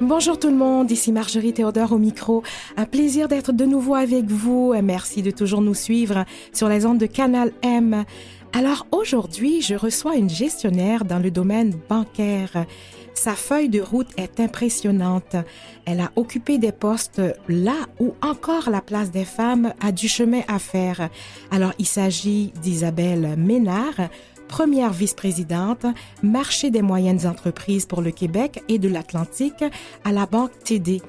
Bonjour tout le monde, ici Marjorie Théodore au micro. Un plaisir d'être de nouveau avec vous. Merci de toujours nous suivre sur les ondes de Canal M. Alors aujourd'hui, je reçois une gestionnaire dans le domaine bancaire. Sa feuille de route est impressionnante. Elle a occupé des postes là où encore la place des femmes a du chemin à faire. Alors il s'agit d'Isabelle Ménard, première vice-présidente, marché des moyennes entreprises pour le Québec et de l'Atlantique à la banque TD.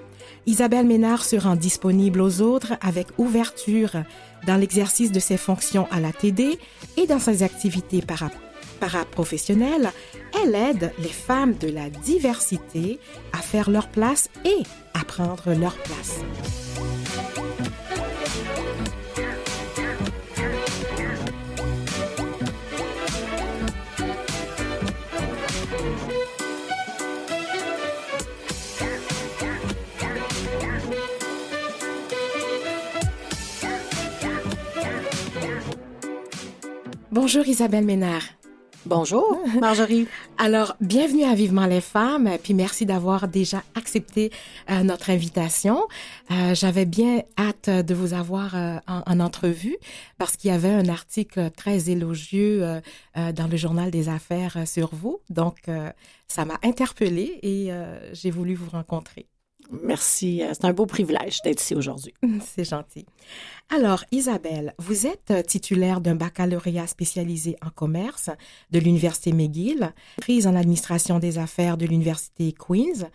Isabelle Ménard se rend disponible aux autres avec ouverture dans l'exercice de ses fonctions à la TD et dans ses activités par rapport paraprofessionnelle, elle aide les femmes de la diversité à faire leur place et à prendre leur place. Bonjour Isabelle Ménard. Bonjour, Marjorie. Alors, bienvenue à Vivement les femmes, puis merci d'avoir déjà accepté euh, notre invitation. Euh, j'avais bien hâte de vous avoir euh, en, en, entrevue parce qu'il y avait un article très élogieux dans le journal des affaires sur vous. Donc, ça m'a interpellée et j'ai voulu vous rencontrer merci. C'est un beau privilège d'être ici aujourd'hui. C'est gentil. Alors, Isabelle, vous êtes euh, titulaire d'un baccalauréat spécialisé en commerce de l'Université McGill, prise en administration des affaires de l'Université Queen's.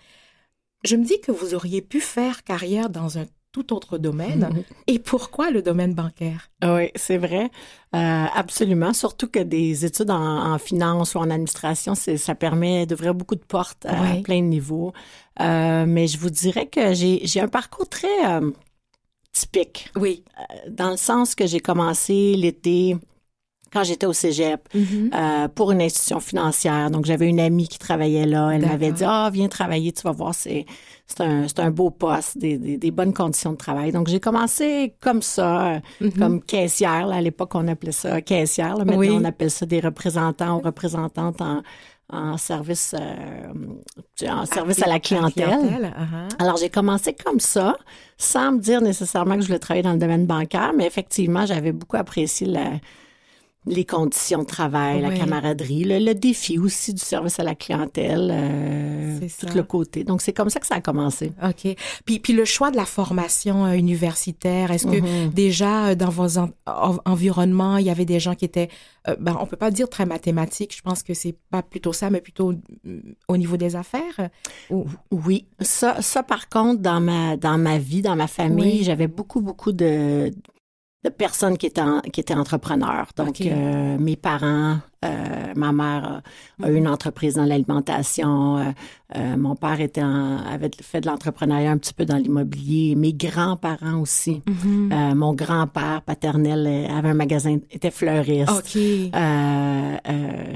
Je me dis que vous auriez pu faire carrière dans un tout autre domaine. Et pourquoi le domaine bancaire? Ah oui, c'est vrai. Euh, absolument. Surtout que des études en, finance ou en administration, ça permet d'ouvrir beaucoup de portes à plein de niveaux. Euh, mais je vous dirais que j'ai un parcours très euh, typique. Oui. dans le sens que j'ai commencé l'été quand j'étais au cégep mm-hmm. pour une institution financière. Donc, j'avais une amie qui travaillait là. Elle m'avait dit, ah, viens travailler, tu vas voir, c'est, c'est un, un, beau poste, des, des, bonnes conditions de travail. Donc, j'ai commencé comme ça, euh, mm-hmm. comme caissière. à l'époque, on appelait ça caissière. Là. Maintenant, on appelle ça des représentants ou représentantes en, en service, euh, en ah, service à, la clientèle. Uh-huh. Alors, j'ai commencé comme ça, sans me dire nécessairement que je voulais travailler dans le domaine bancaire, mais effectivement, j'avais beaucoup apprécié la les conditions de travail, la camaraderie, le, défi aussi du service à la clientèle, euh, tout le côté. Donc, c'est comme ça que ça a commencé. OK. Puis, puis le choix de la formation euh, universitaire, est-ce que mm-hmm. déjà euh, dans vos environnements, il y avait des gens qui étaient, ben, on peut pas dire très mathématiques, je pense que c'est pas plutôt ça, mais plutôt mm, au niveau des affaires? Oui. Ça, ça, par contre, dans ma, dans ma vie, dans ma famille, j'avais beaucoup, beaucoup de personne qui était, qui était entrepreneur. Donc, euh, mes parents, euh, ma mère a, eu mhm. une entreprise dans l'alimentation. Euh, mon père était avait fait de l'entrepreneuriat un petit peu dans l'immobilier. Mes grands-parents aussi. Mhm. mon grand-père paternel avait un magasin, était fleuriste.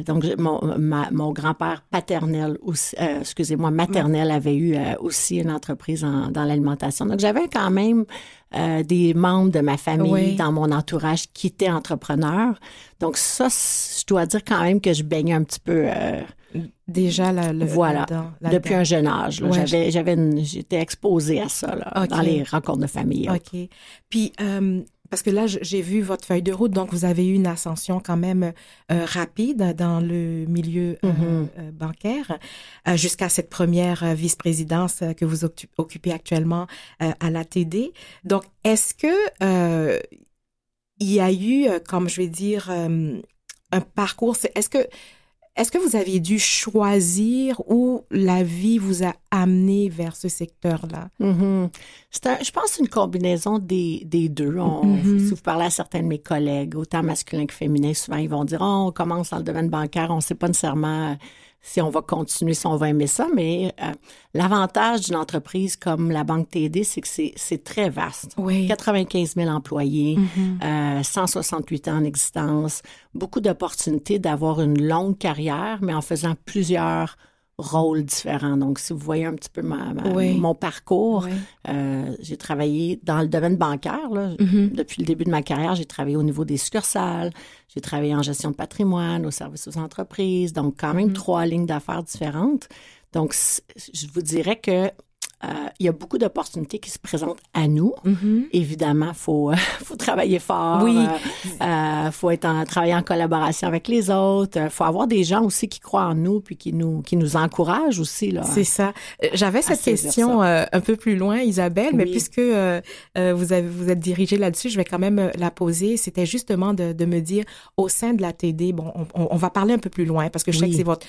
donc, mon, grand-père paternel aussi, excusez-moi, maternel mhm. avait eu aussi une entreprise dans l'alimentation. Donc, j'avais quand même euh, des membres de ma famille, dans mon entourage qui étaient entrepreneurs. Donc ça, je dois dire quand même que je baignais un petit peu. Euh, Déjà le, voilà, depuis un jeune âge. j'avais, j'avais j'étais exposée à ça dans les rencontres de famille. OK. Puis, euh, parce que là, j'ai vu votre feuille de route, donc vous avez eu une ascension quand même euh, rapide dans le milieu euh, mm-hmm. euh, bancaire jusqu'à cette première vice-présidence que vous occupez actuellement à la TD. Donc, est-ce que il y a eu, comme je vais dire, un parcours, est-ce que est-ce que vous aviez dû choisir où la vie vous a amené vers ce secteur-là? Mm C'est, je pense, une combinaison des, deux. Mm-hmm. Si vous parlez à certains de mes collègues, autant masculins que féminins, souvent ils vont dire oh, on commence dans le domaine bancaire, on ne sait pas nécessairement si on va continuer, si on va aimer ça, mais euh, l'avantage d'une entreprise comme la Banque TD, c'est que c'est très vaste. Oui. 95 000 employés, 168 mm-hmm. euh, ans en existence, beaucoup d'opportunités d'avoir une longue carrière, mais en faisant plusieurs rôles différents. Donc, si vous voyez un petit peu ma, mon parcours, euh, j'ai travaillé dans le domaine bancaire. Là. Mm-hmm. Depuis le début de ma carrière, j'ai travaillé au niveau des succursales, j'ai travaillé en gestion de patrimoine, au service aux entreprises, donc quand même mm-hmm. trois lignes d'affaires différentes. Donc, je vous dirais que euh, il y a beaucoup d'opportunités qui se présentent à nous. Mm-hmm. Évidemment, faut euh, faut travailler fort. Oui. Euh, faut être en travailler en collaboration avec les autres. faut avoir des gens aussi qui croient en nous puis qui nous qui nous encouragent aussi là. C'est ça. J'avais cette question un peu plus loin, Isabelle, mais puisque vous avez vous êtes dirigée là-dessus, je vais quand même la poser. C'était justement de, de, me dire au sein de la TD, bon, on, on, va parler un peu plus loin parce que je sais que c'est votre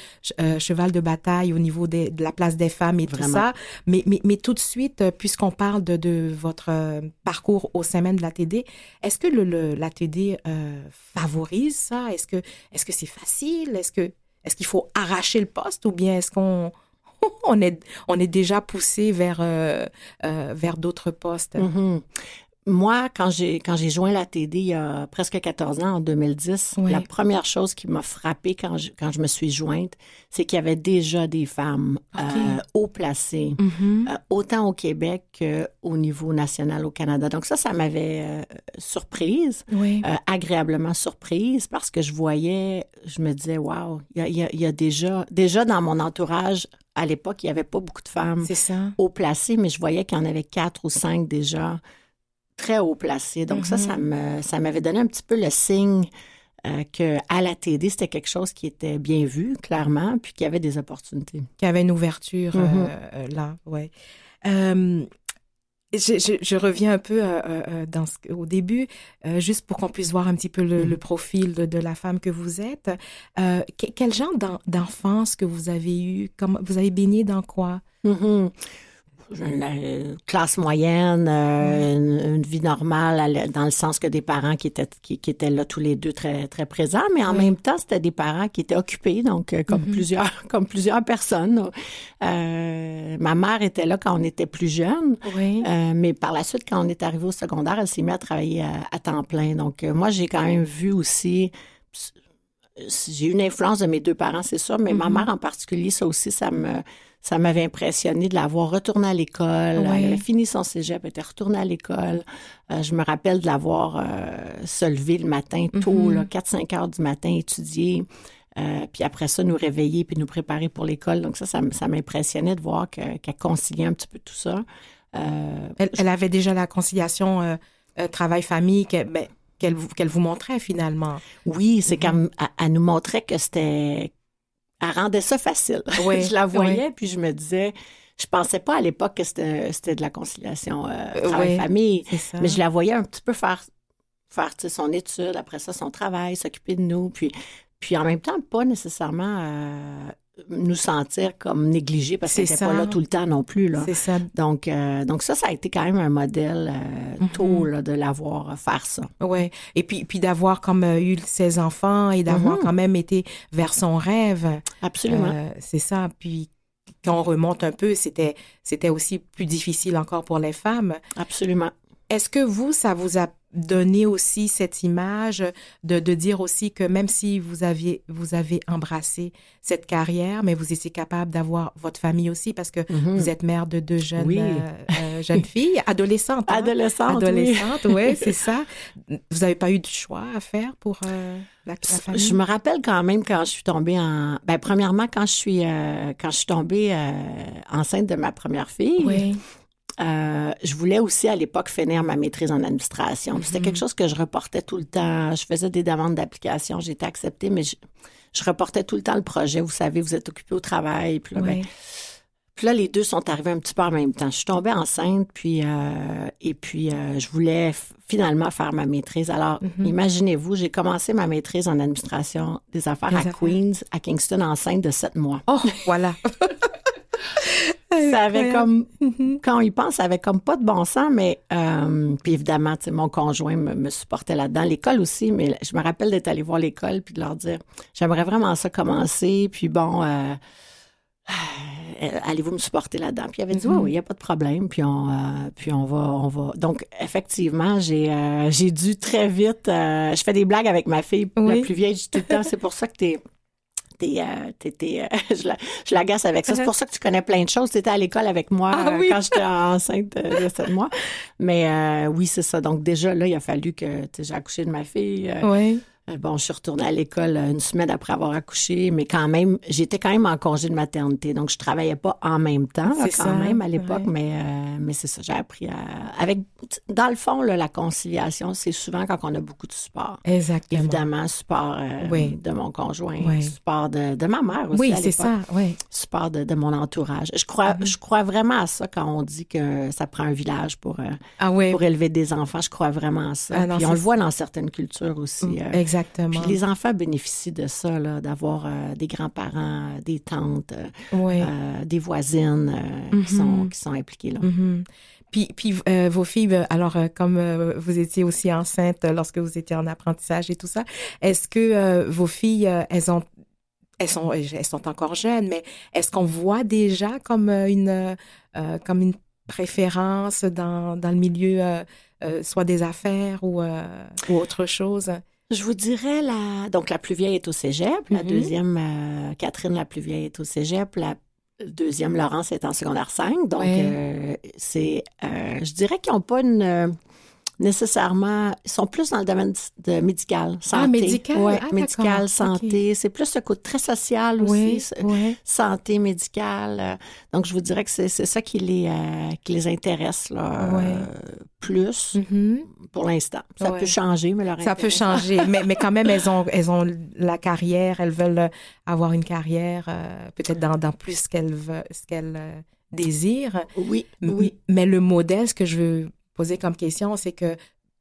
cheval de bataille au niveau de la place des femmes et tout ça, mais, mais mais tout de suite, euh, puisqu'on parle de, votre euh, parcours au semaines de l'ATD, est-ce que le, l'ATD euh, favorise ça? Est-ce que que c'est facile? Est-ce que est-ce qu'il faut arracher le poste ou bien est-ce qu'on on est, on est déjà poussé vers, vers d'autres postes. Mm-hmm moi, quand j'ai quand j'ai joint la TD il y a presque 14 ans, en 2010, la première chose qui m'a frappée quand je, quand je me suis jointe, c'est qu'il y avait déjà des femmes euh, haut placées, mm-hmm. euh, autant au Québec qu'au niveau national au Canada. Donc ça, ça m'avait euh, surprise, agréablement surprise, parce que je voyais, je me disais, wow, il y a, y a déjà, déjà dans mon entourage, à l'époque, il n'y avait pas beaucoup de femmes haut placées, mais je voyais qu'il y en avait quatre ou cinq déjà très haut placé. Donc ça, ça, mm-hmm. ça m'avait donné un petit peu le signe euh, que à la TD, c'était quelque chose qui était bien vu, clairement, puis qu'il y avait des opportunités. Qu'il y avait une ouverture euh, mm-hmm. euh, là, ouais. je, reviens un peu euh, dans au début, juste pour qu'on puisse voir un petit peu le, mm. profil de, la femme que vous êtes. quel genre d'enfance que vous avez eu Vous avez baigné dans quoi mm-hmm une euh, classe moyenne, euh, une, vie normale dans le sens que des parents qui étaient qui, étaient là tous les deux très très présents, mais en même temps c'était des parents qui étaient occupés, donc euh, comme mm-hmm. plusieurs comme plusieurs personnes. ma mère était là quand on était plus jeune, mais par la suite quand on est arrivé au secondaire, elle s'est mise à travailler à, temps plein. Donc moi j'ai quand même vu aussi j'ai une influence de mes deux parents, c'est ça, mais ma mm-hmm. mère en particulier, ça aussi, ça me ça m'avait impressionné de l'avoir retournée à l'école. Elle avait fini son cégep, elle était retournée à l'école. Euh, je me rappelle de l'avoir euh, se lever le matin tôt, 4-5 mhm. heures du matin, étudier. Euh, puis après ça, nous réveiller puis nous préparer pour l'école. Donc ça, ça, m'impressionnait de voir qu'elle conciliait un petit peu tout ça. Euh, elle, elle, avait déjà la conciliation travail-famille ben, qu'elle vous, vous montrait finalement. Oui, c'est comme -hmm. qu'elle nous montrait que c'était elle rendait ça facile. je la voyais, puis je me disais, je pensais pas à l'époque que c'était de la conciliation euh, travail-famille, mais je la voyais un petit peu faire, faire son étude, après ça, son travail, s'occuper de nous, puis, puis en même temps, pas nécessairement euh, nous sentir comme négligés parce que n'était pas là tout le temps non plus. Là. Ça. Donc, euh, donc ça, ça a été quand même un modèle euh, mm-hmm. tôt de l'avoir euh, faire ça. Oui. Et puis, puis d'avoir comme eu ses enfants et d'avoir mm-hmm. quand même été vers son rêve. Absolument. C'est ça. Puis quand on remonte un peu, c'était c'était aussi plus difficile encore pour les femmes. Absolument. Est-ce que vous, ça vous a donner aussi cette image, de, de, dire aussi que même si vous aviez, vous avez embrassé cette carrière, mais vous étiez capable d'avoir votre famille aussi parce que mm-hmm. vous êtes mère de deux jeunes, euh, euh, jeunes filles, adolescentes. Adolescentes. Hein? Adolescentes, oui, ouais, c'est ça. Vous n'avez pas eu de choix à faire pour euh, la, famille? Je me rappelle quand même quand je suis tombée en. Ben, premièrement, quand je suis, quand je suis tombée enceinte de ma première fille. Oui euh, je voulais aussi à l'époque finir ma maîtrise en administration. C'était mhm. quelque chose que je reportais tout le temps. Je faisais des demandes d'application, j'étais acceptée, mais je, reportais tout le temps le projet. Vous savez, vous êtes occupé au travail. Ben, puis là, les deux sont arrivés un petit peu en même temps. Je suis tombée enceinte, puis euh, et puis euh, je voulais finalement faire ma maîtrise. Alors, mhm. imaginez-vous, j'ai commencé ma maîtrise en administration des affaires à Queens, à Kingston, enceinte de sept mois. Oh, voilà. ça avait comme, mm-hmm. quand il pense, ça avait comme pas de bon sens, mais euh, puis évidemment, mon conjoint me, supportait là-dedans, l'école aussi, mais je me rappelle d'être allé voir l'école puis de leur dire, j'aimerais vraiment ça commencer, puis bon, euh, euh, allez-vous me supporter là-dedans? Puis il avait dit, mm-hmm. oui, il n'y a pas de problème, puis on, puis on va, on va. Donc, effectivement, j'ai, j'ai dû très vite, je fais des blagues avec ma fille, la plus vieille, tout le temps, c'est pour ça que t'es T'es, euh, euh, je, la, l'agace avec ça. C'est pour ça que tu connais plein de choses. Tu étais à l'école avec moi ah euh, quand j'étais enceinte de, sept mois. Mais oui, c'est ça. Donc déjà, là, il a fallu que j'ai accouché de ma fille. oui. Euh, bon, je suis retournée à l'école euh, une semaine après avoir accouché, mais quand même, j'étais quand même en congé de maternité, donc je travaillais pas en même temps quand même à l'époque, mais euh, mais c'est ça, j'ai appris à, avec dans le fond la conciliation, c'est souvent quand on a beaucoup de support. Exactement. Évidemment, support de mon conjoint, support de, ma mère aussi. Oui, c'est ça. Oui. Support de, mon entourage. Je crois mhm. je crois vraiment à ça quand on dit que ça prend un village pour ah pour élever des enfants. Je crois vraiment à ça. Ah Puis on le voit dans certaines cultures aussi. Mm, Exactement Exactement. Puis les enfants bénéficient de ça, d'avoir euh, des grands-parents, euh, des tantes, euh, des voisines mhm. qui, sont, qui impliquées. Là. Mhm. Puis, vos filles, alors comme vous étiez aussi enceinte lorsque vous étiez en apprentissage et tout ça, est-ce que vos filles, elles ont elles sont, elles sont encore jeunes, mais est-ce qu'on voit déjà comme une, comme une préférence dans, le milieu, soit des affaires ou autre chose? Je vous dirais la donc la plus vieille est au cégep, la mhm. deuxième euh, Catherine la plus vieille est au cégep, la deuxième Laurence est en secondaire 5. Donc euh, c'est euh, je dirais qu'ils n'ont pas une nécessairement, ils sont plus dans le domaine de médical, ah, santé. médical, ouais, ah, médical, santé. C'est plus ce côté très social aussi, santé, médicale. Donc, je vous dirais que c'est ça qui les, euh, qui les intéresse euh, plus mm-hmm. pour l'instant. Ça peut changer, mais leur Ça peut changer, mais, quand même, elles ont, elles ont la carrière, elles veulent euh, avoir une carrière, peut-être dans, plus ce qu'elles veulent, ce qu'elles désirent. Oui, oui. Mais le modèle, ce que je veux poser comme question, c'est que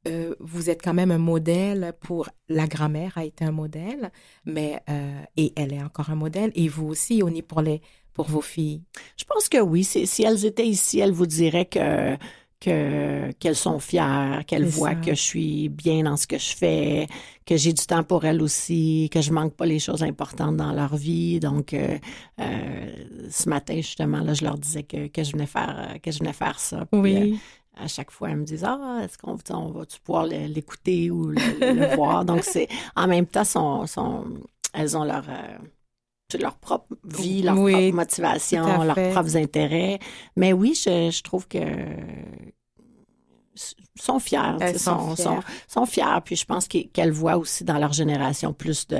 euh, vous êtes quand même un modèle pour la grand-mère a été un modèle, mais euh, et elle est encore un modèle et vous aussi on y pour les pour vos filles. Je pense que oui, si elles étaient ici, elles vous diraient que qu'elles sont fières, qu'elles voient que je suis bien dans ce que je fais, que j'ai du temps pour elles aussi, que je manque pas les choses importantes dans leur vie. Donc, euh, ce matin justement là, je leur disais que, que je venais faire que je venais faire ça. oui à chaque fois, elles me disent « Ah, est-ce qu'on on va-tu pouvoir l'écouter ou le, voir Donc, c'est en même temps, son, elles ont leur. Euh, leur propre vie, leur propre motivation, leurs propres intérêts. Mais oui, je, je trouve que, sont fiers. sont, sont, fiers. Puis je pense qu'elles voient aussi dans leur génération plus de,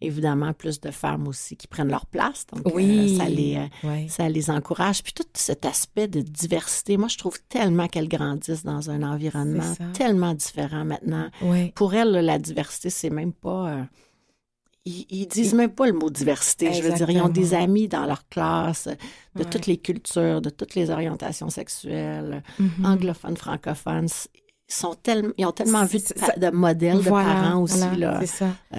évidemment, plus de femmes aussi qui prennent leur place. Donc, euh, ça, les, euh, ça les encourage. Puis tout cet aspect de diversité, moi, je trouve tellement qu'elles grandissent dans un environnement tellement différent maintenant. Pour elles, la diversité, c'est même pas... Euh, ils, disent même pas le mot diversité. Je veux dire, ils ont des amis dans leur classe euh, de toutes les cultures, de toutes les orientations sexuelles, mm-hmm. anglophones, francophones sont tellement, ils ont tellement vu de, de modèles de parents aussi voilà, là. Ça. Euh,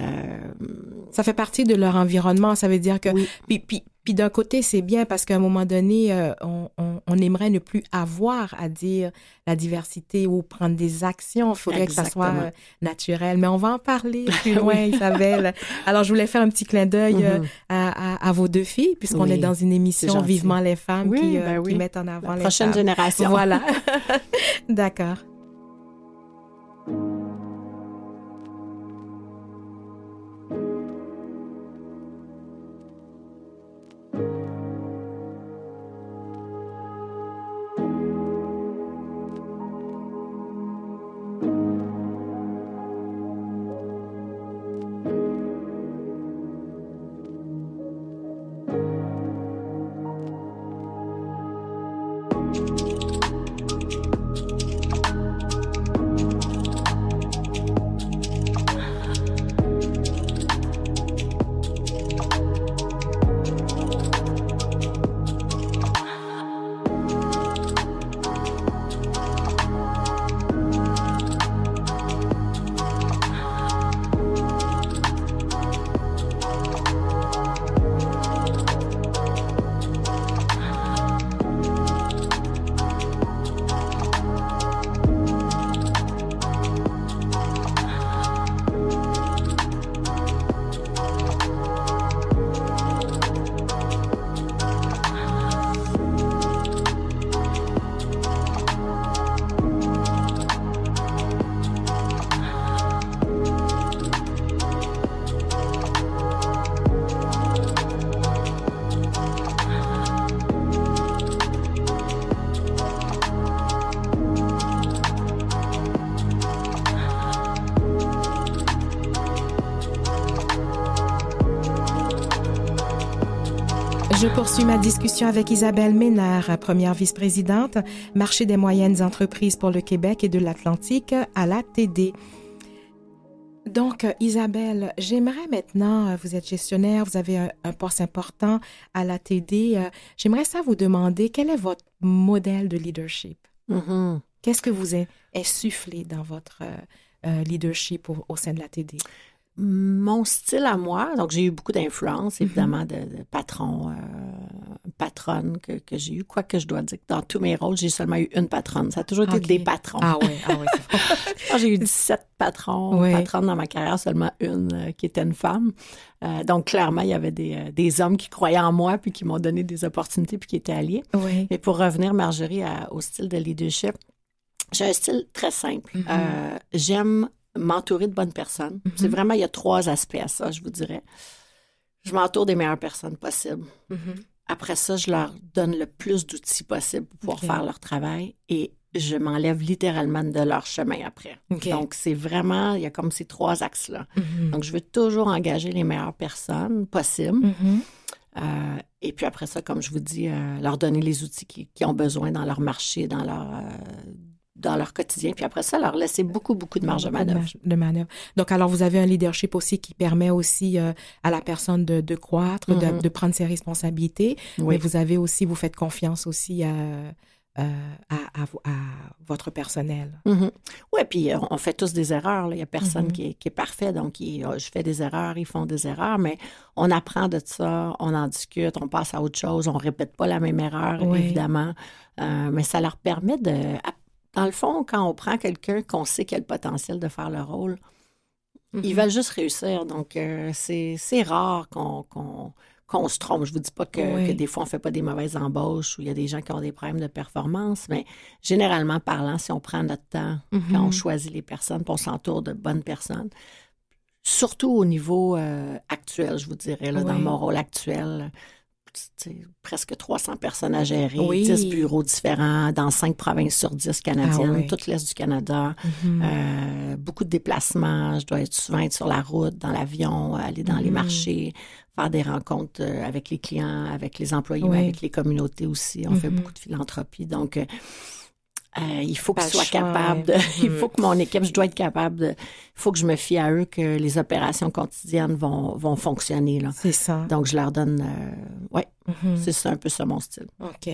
ça fait partie de leur environnement. Ça veut dire que puis, d'un côté c'est bien parce qu'à un moment donné euh, on, on, on, aimerait ne plus avoir à dire la diversité ou prendre des actions. Il faudrait que ça soit euh, naturel. Mais on va en parler plus loin, Isabelle. Alors je voulais faire un petit clin d'œil euh, mm-hmm. à, à, à, vos deux filles puisqu'on est dans une émission vivement les femmes oui, qui, ben qui, mettent en avant la les prochaine génération. Voilà. D'accord. you. Je poursuis ma discussion avec Isabelle Ménard, première vice-présidente, marché des moyennes entreprises pour le Québec et de l'Atlantique à la TD. Donc, Isabelle, j'aimerais maintenant, euh, vous êtes gestionnaire, vous avez un, poste important à la TD, euh, j'aimerais ça vous demander quel est votre modèle de leadership? Mm-hmm. Qu'est-ce que vous insufflez dans votre euh, leadership au, au sein de la TD? mon style à moi, donc j'ai eu beaucoup d'influence, mhm. évidemment, de, patrons, euh, patronnes que, j'ai eu. Quoi que je dois dire, dans tous mes rôles, j'ai seulement eu une patronne. Ça a toujours été des patrons. Ah oui, ah oui, J'ai eu 17 patrons, patronnes dans ma carrière, seulement une euh, qui était une femme. Euh, donc, clairement, il y avait des, hommes qui croyaient en moi puis qui m'ont donné des opportunités puis qui étaient alliés. et Mais pour revenir, Marjorie, au style de leadership, j'ai un style très simple. Mhm. J'aime m'entourer de bonnes personnes. Mm-hmm. C'est vraiment, il y a trois aspects à ça, je vous dirais. Je m'entoure des meilleures personnes possibles. Mm-hmm. Après ça, je leur donne le plus d'outils possibles pour pouvoir faire leur travail et je m'enlève littéralement de leur chemin après. Donc, c'est vraiment, il y a comme ces trois axes-là. Mm-hmm. Donc, je veux toujours engager les meilleures personnes possibles. Euh, et puis après ça, comme je vous dis, euh, leur donner les outils qu'ils qui ont besoin dans leur marché, dans leur, euh, dans leur quotidien, puis après ça, leur laisser beaucoup, beaucoup de marge de manœuvre. De manœuvre. Donc, alors, vous avez un leadership aussi qui permet aussi euh, à la personne de, croître, mm-hmm. de, prendre ses responsabilités. Oui. Mais vous avez aussi, vous faites confiance aussi euh, euh, à... à, votre personnel. Mm-hmm. Oui, puis on fait tous des erreurs. Il n'y a personne mm-hmm. qui, est, parfait. Donc, oh, je fais des erreurs, ils font des erreurs, mais on apprend de ça, on en discute, on passe à autre chose, on ne répète pas la même erreur, évidemment. mais ça leur permet de, dans le fond, quand on prend quelqu'un qu'on sait qu'il a le potentiel de faire le rôle, il mhm. va juste réussir. Donc, euh, c'est rare qu'on qu'on se trompe. Je ne vous dis pas que, des fois, on ne fait pas des mauvaises embauches ou il y a des gens qui ont des problèmes de performance, mais généralement parlant, si on prend notre temps, mhm. quand on choisit les personnes, puis on s'entoure de bonnes personnes, surtout au niveau euh, actuel, je vous dirais, là, dans mon rôle actuel, presque 300 personnes à gérer, 10 bureaux différents dans 5 provinces sur 10 canadiennes, ah tout l'Est du Canada. Mm-hmm. Euh, beaucoup de déplacements. Je dois être souvent être sur la route, dans l'avion, aller dans les mm-hmm. marchés, faire des rencontres euh, avec les clients, avec les employés, mais avec les communautés aussi. On fait mm-hmm. beaucoup de philanthropie. Donc, euh, euh, il faut qu'ils soient capable De, il faut que mon équipe, je dois être capable. De, il faut que je me fie à eux que les opérations quotidiennes vont, vont fonctionner. C'est ça. Donc je leur donne, euh, ouais, Mm-hmm. c'est C'est un peu ça mon style. OK.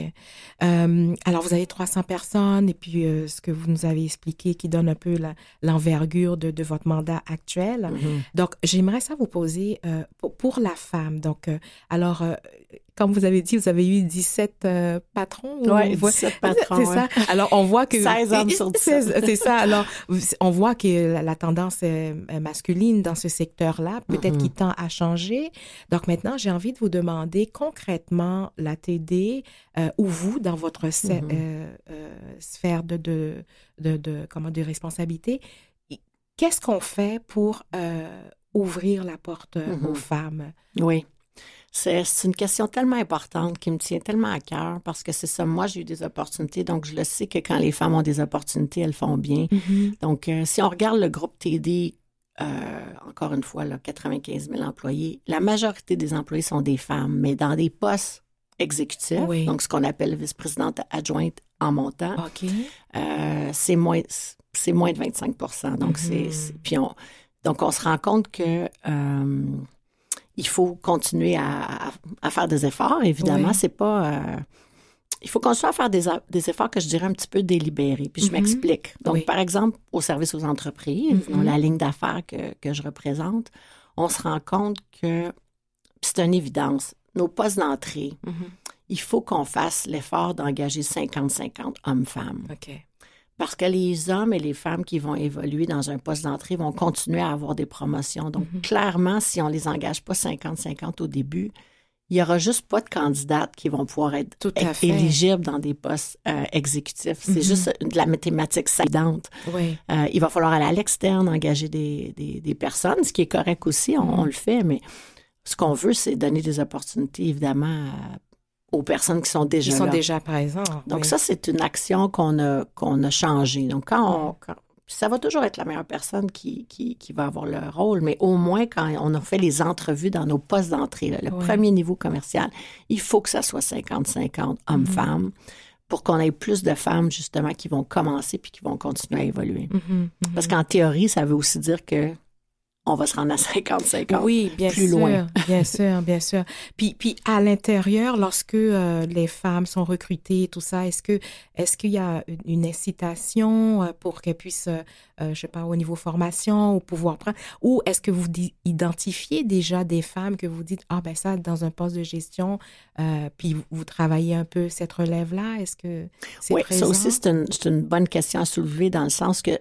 Euh, alors, vous avez 300 personnes et puis euh, ce que vous nous avez expliqué qui donne un peu l'envergure de, de, votre mandat actuel. Mm-hmm. Donc, j'aimerais ça vous poser euh, pour, la femme. Donc, euh, alors, euh, comme vous avez dit, vous avez eu 17 patrons. Oui, 17 patrons. C'est ça. Alors, on voit que... 16 hommes sur 17. C'est ça. Alors, on voit que la, tendance est masculine dans ce secteur-là, peut-être mm-hmm. qu'il tend à changer. Donc, maintenant, j'ai envie de vous demander concrètement la TD, euh, ou vous, dans votre mm-hmm. euh, euh, sphère de, de, comment, de responsabilité, qu'est-ce qu'on fait pour ouvrir la porte aux mm-hmm. femmes? Oui. C'est une question tellement importante qui me tient tellement à cœur parce que c'est ça. Moi, j'ai eu des opportunités, donc je le sais que quand les femmes ont des opportunités, elles font bien. Mm-hmm. Donc, si on regarde le groupe TD euh, encore une fois, 95 000 employés. La majorité des employés sont des femmes, mais dans des postes exécutifs, donc ce qu'on appelle vice-présidente adjointe en montant, euh, c'est moins c'est moins de 25 Donc, mm-hmm. c'est puis on donc on se rend compte que euh, il faut continuer à, faire des efforts. Évidemment, c'est pas il faut qu'on soit à faire des, efforts que je dirais un petit peu délibérés. Puis je mhm. m'explique. Donc, par exemple, au service aux entreprises, mhm. dans la ligne d'affaires que, je représente, on se rend compte que c'est une évidence. Nos postes d'entrée, mhm. il faut qu'on fasse l'effort d'engager 50-50 hommes-femmes. OK. Parce que les hommes et les femmes qui vont évoluer dans un poste d'entrée vont continuer à avoir des promotions. Donc, clairement, si on ne les engage pas 50-50 au début, il n'y aura juste pas de candidates qui vont pouvoir être, éligibles dans des postes euh, exécutifs. C'est mhm. juste euh, de la mathématique salidante. Euh, il va falloir aller à l'externe, engager des, personnes, ce qui est correct aussi, on, le fait, mais ce qu'on veut, c'est donner des opportunités, évidemment, aux personnes qui sont déjà qui sont déjà présentes. Donc ça, c'est une action qu'on a, qu'on a changée. Donc quand on, ça va toujours être la meilleure personne qui, qui, va avoir le rôle, mais au moins quand on a fait les entrevues dans nos postes d'entrée, le premier niveau commercial, il faut que ça soit 50-50 hommes-femmes. Mm-hmm. pour qu'on ait plus de femmes, justement, qui vont commencer puis qui vont continuer à évoluer. Mm-hmm. Mm-hmm. Parce qu'en théorie, ça veut aussi dire que on va se rendre à 50-50. Oui, bien plus sûr, loin. bien sûr, bien sûr. Puis, puis à l'intérieur, lorsque euh, les femmes sont recrutées, tout ça, est-ce que est-ce qu'il y a une incitation euh, pour qu'elles puissent, euh, euh, je sais pas, au niveau formation ou pouvoir prendre, ou est-ce que vous identifiez déjà des femmes que vous dites ah ben ça dans un poste de gestion, puis vous, travaillez un peu cette relève là, est-ce que c'est oui, ça aussi c'est une, une bonne question à soulever dans le sens que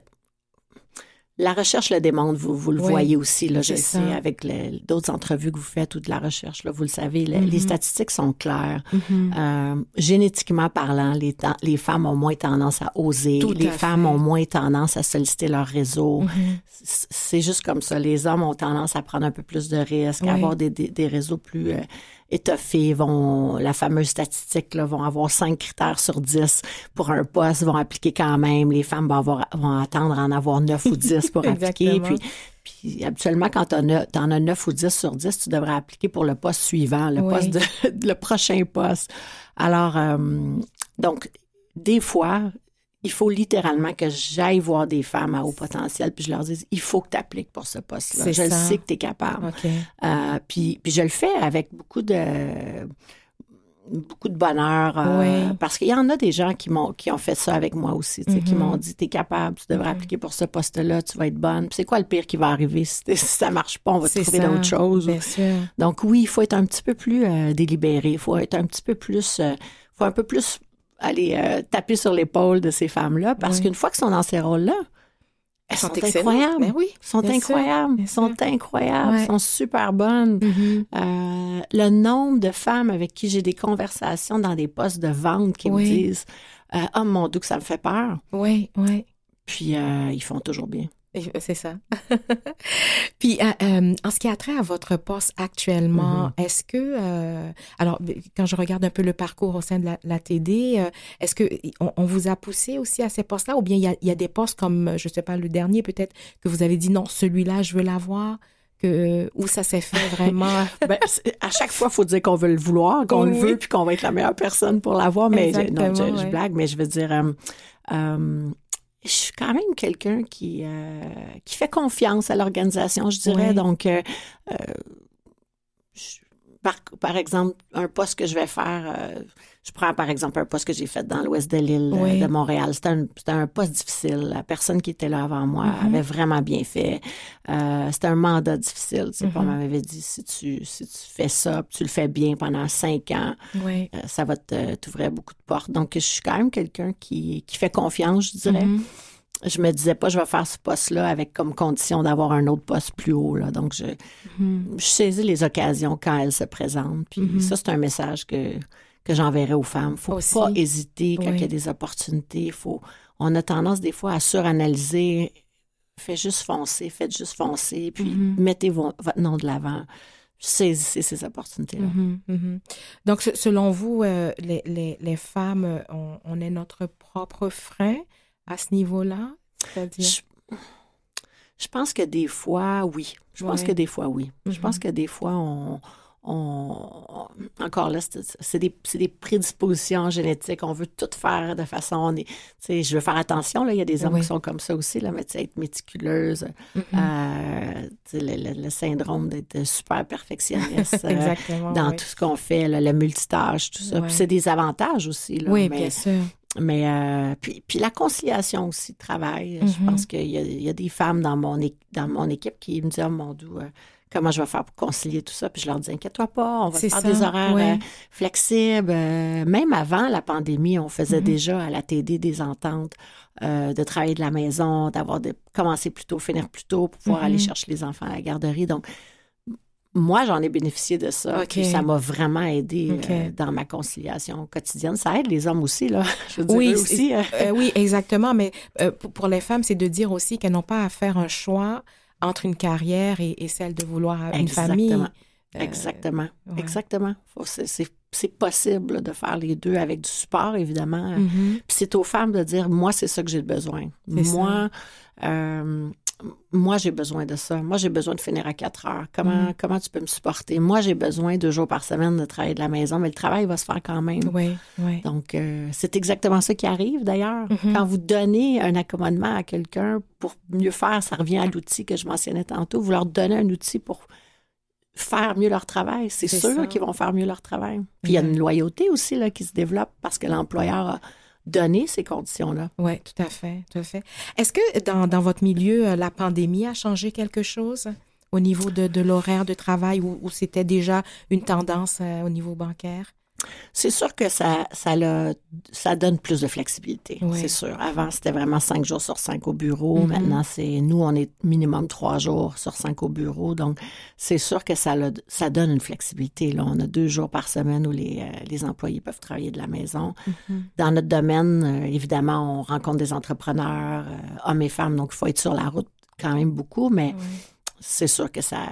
la recherche le démontre, vous, vous le voyez aussi, là, je sais, avec d'autres entrevues que vous faites ou de la recherche, là, vous le savez, les, mm-hmm. statistiques sont claires. Mm-hmm. Euh, génétiquement parlant, les, les femmes ont moins tendance à oser, les femmes ont moins tendance à solliciter leur réseau. Mm-hmm. C'est juste comme ça. Les hommes ont tendance à prendre un peu plus de risques, à avoir des, réseaux plus... Euh, étoffées, vont, la fameuse statistique, vont avoir cinq critères sur dix pour un poste, vont appliquer quand même. Les femmes vont, attendre en avoir neuf ou dix pour appliquer. Puis, puis habituellement, quand tu en as neuf ou dix sur dix tu devrais appliquer pour le poste suivant, le poste de, le prochain poste. Alors, euh, donc, des fois, il faut littéralement que j'aille voir des femmes à haut potentiel, puis je leur dise, il faut que tu appliques pour ce poste-là. Je sais que tu es capable. Euh, puis, puis je le fais avec beaucoup de beaucoup de bonheur euh, parce qu'il y en a des gens qui m'ont qui ont fait ça avec moi aussi qui mm-hmm. m'ont dit t'es capable tu devrais mm-hmm. appliquer pour ce poste là tu vas être bonne c'est quoi le pire qui va arriver si, ça marche pas on va trouver d'autres choses donc oui il faut être un petit peu plus euh, délibéré il faut être un petit peu plus faut un peu plus aller euh, taper sur l'épaule de ces femmes-là parce qu'une fois qu'elles sont dans ces rôles-là, elles sont, incroyables. Ben sont incroyables. Elles sont incroyables. sont super bonnes. Mm-hmm. Euh, le nombre de femmes avec qui j'ai des conversations dans des postes de vente qui me disent Ah, Oh mon Dieu, que ça me fait peur. Oui, oui. Puis ils font toujours bien. C'est ça. Puis, euh, euh, en ce qui a trait à votre poste actuellement, mm-hmm. est-ce que, euh, alors, quand je regarde un peu le parcours au sein de la, TD, est-ce que on, vous a poussé aussi à ces postes-là, ou bien il y, a, des postes comme, je ne sais pas, le dernier peut-être que vous avez dit non, celui-là, je veux l'avoir. Que, où ça s'est fait vraiment. Ben, à chaque fois, il faut dire qu'on veut le vouloir, qu'on le veut, puis qu'on va être la meilleure personne pour l'avoir. Mais non, je, blague, mais je veux dire quand même quelqu'un qui, euh, qui fait confiance à l'organisation, je dirais. Donc, euh, euh, par, par, exemple, un poste que je vais faire, je prends par exemple un poste que j'ai fait dans l'ouest de l'île de Montréal. C'était un, poste difficile. La personne qui était là avant moi mm-hmm. avait vraiment bien fait. C'était un mandat difficile. On mm-hmm. m'avait dit si tu, fais ça, tu le fais bien pendant cinq ans, ça va t'ouvrir beaucoup de portes. Donc, je suis quand même quelqu'un qui, fait confiance, je dirais. Mm-hmm je me disais pas, je vais faire ce poste-là avec comme condition d'avoir un autre poste plus haut. Là. Donc, je, mhm. saisis les occasions quand elles se présentent. Puis mhm. ça, c'est un message que, que j'enverrai aux femmes. faut pas hésiter quand il y a des opportunités. Faut, on a tendance des fois à suranalyser. Faites juste foncer, faites juste foncer, puis mhm. mettez votre nom de l'avant saisissez ces opportunités-là. Donc, selon vous, euh, les, les, femmes, on, on, est notre propre frein à ce niveau-là? Je, je, pense que des fois, oui. Je pense que des fois, oui. Je pense mhm. que des fois, on... encore là, c'est des, des, prédispositions génétiques. On veut tout faire de façon. est, je veux faire attention, là, il y a des hommes qui sont comme ça aussi, mais être méticuleuse, mhm. euh, le, syndrome d'être super perfectionniste euh, dans tout ce qu'on fait, le multitâche, tout ça. c'est des avantages aussi. Là, oui, bien sûr. Mais euh, puis, puis, la conciliation aussi de travail. Euh, je pense mm-hmm. qu'il y, a des femmes dans mon, dans mon équipe qui me disent Oh mon doux, euh, comment je vais faire pour concilier tout ça? Puis je leur dis Inquiète-toi pas, on va faire des horaires flexibles. même avant la pandémie, on faisait mm-hmm. déjà à la TD des ententes de travailler de la maison, d'avoir de commencer plus tôt, finir plus tôt pour pouvoir aller mm-hmm. chercher les enfants à la garderie. Donc, moi, j'en ai bénéficié de ça. ça m'a vraiment aidé euh, dans ma conciliation quotidienne. Ça aide les hommes aussi, là. Je veux oui, aussi. Hein. Euh, oui, exactement. Mais euh, pour les femmes, c'est de dire aussi qu'elles n'ont pas à faire un choix entre une carrière et, celle de vouloir une famille. Exactement. Exactement. C'est possible de faire les deux avec du support, évidemment. Hein. Mm-hmm. Puis c'est aux femmes de dire, moi, c'est ça que j'ai besoin. Moi, moi, j'ai besoin de ça. Moi, j'ai besoin de finir à 4 heures. Comment, mm. comment tu peux me supporter? Moi, j'ai besoin deux jours par semaine de travailler de la maison, mais le travail va se faire quand même. Oui, oui. Donc, euh, c'est exactement ça qui arrive d'ailleurs. Mm-hmm. Quand vous donnez un accommodement à quelqu'un pour mieux faire, ça revient à l'outil que je mentionnais tantôt. Vous leur donnez un outil pour faire mieux leur travail. C'est sûr qu'ils vont faire mieux leur travail. Puis, il y a mm-hmm. une loyauté aussi là, qui se développe parce que l'employeur a donner ces conditions-là. Oui, tout à fait, tout à fait. Est-ce que dans, dans, votre milieu, euh, la pandémie a changé quelque chose au niveau de, de l'horaire de travail ou, c'était déjà une tendance euh, au niveau bancaire? C'est sûr que ça, ça, donne plus de flexibilité, c'est sûr. Avant, c'était vraiment cinq jours sur cinq au bureau. Mm-hmm. Maintenant, c'est nous, on est minimum trois jours sur cinq au bureau. Donc, c'est sûr que ça, donne une flexibilité. Là, on a deux jours par semaine où les, euh, employés peuvent travailler de la maison. Mm-hmm. Dans notre domaine, euh, évidemment, on rencontre des entrepreneurs, euh, hommes et femmes, donc il faut être sur la route quand même beaucoup, mais c'est sûr que ça,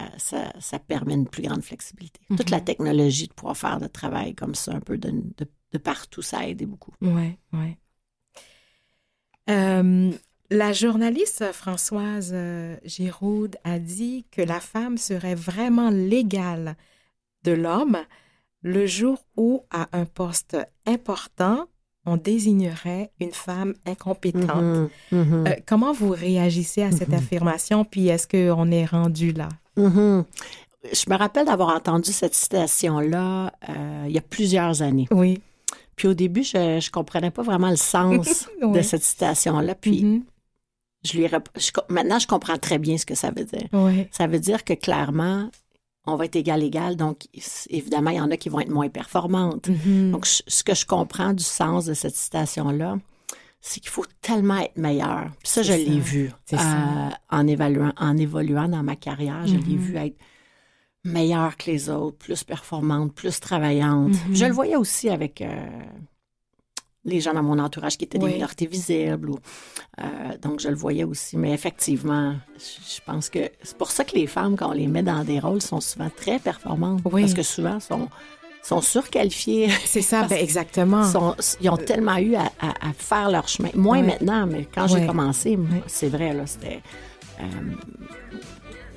permet une plus grande flexibilité. Toute mhm. la technologie de pouvoir faire le travail comme ça, un peu de, partout, ça aidé beaucoup. Oui, oui. Euh, la journaliste Françoise euh, Giraud a dit que la femme serait vraiment l'égale de l'homme le jour où, à un poste important, on désignerait une femme incompétente. Mm-hmm. Mm-hmm. Euh, comment vous réagissez à cette mm-hmm. affirmation, puis est-ce qu'on est rendu là? Je me rappelle d'avoir entendu cette citation-là euh, il y a plusieurs années. Oui. Puis au début, je ne comprenais pas vraiment le sens de cette citation-là. Puis je lui maintenant, je comprends très bien ce que ça veut dire. Ça veut dire que clairement, on va être égal égal. Donc, évidemment, il y en a qui vont être moins performantes. Mm-hmm. Donc, ce que je comprends du sens de cette citation-là, c'est qu'il faut tellement être meilleur. Puis ça, je l'ai vu euh, en évaluant, en évoluant dans ma carrière. Je l'ai mm-hmm. vu être meilleure que les autres, plus performante, plus travaillante. Mm-hmm. Je le voyais aussi avec euh, les gens dans mon entourage qui étaient des minorités visibles. Ou, euh, donc, je le voyais aussi. Mais effectivement, je, pense que c'est pour ça que les femmes, quand on les met dans des rôles, sont souvent très performantes. Parce que souvent, sont sont surqualifiées. C'est ça, ben exactement. ils ont euh, tellement eu à, faire leur chemin. Moins maintenant, mais quand j'ai commencé, c'est vrai, là, c'était... Euh,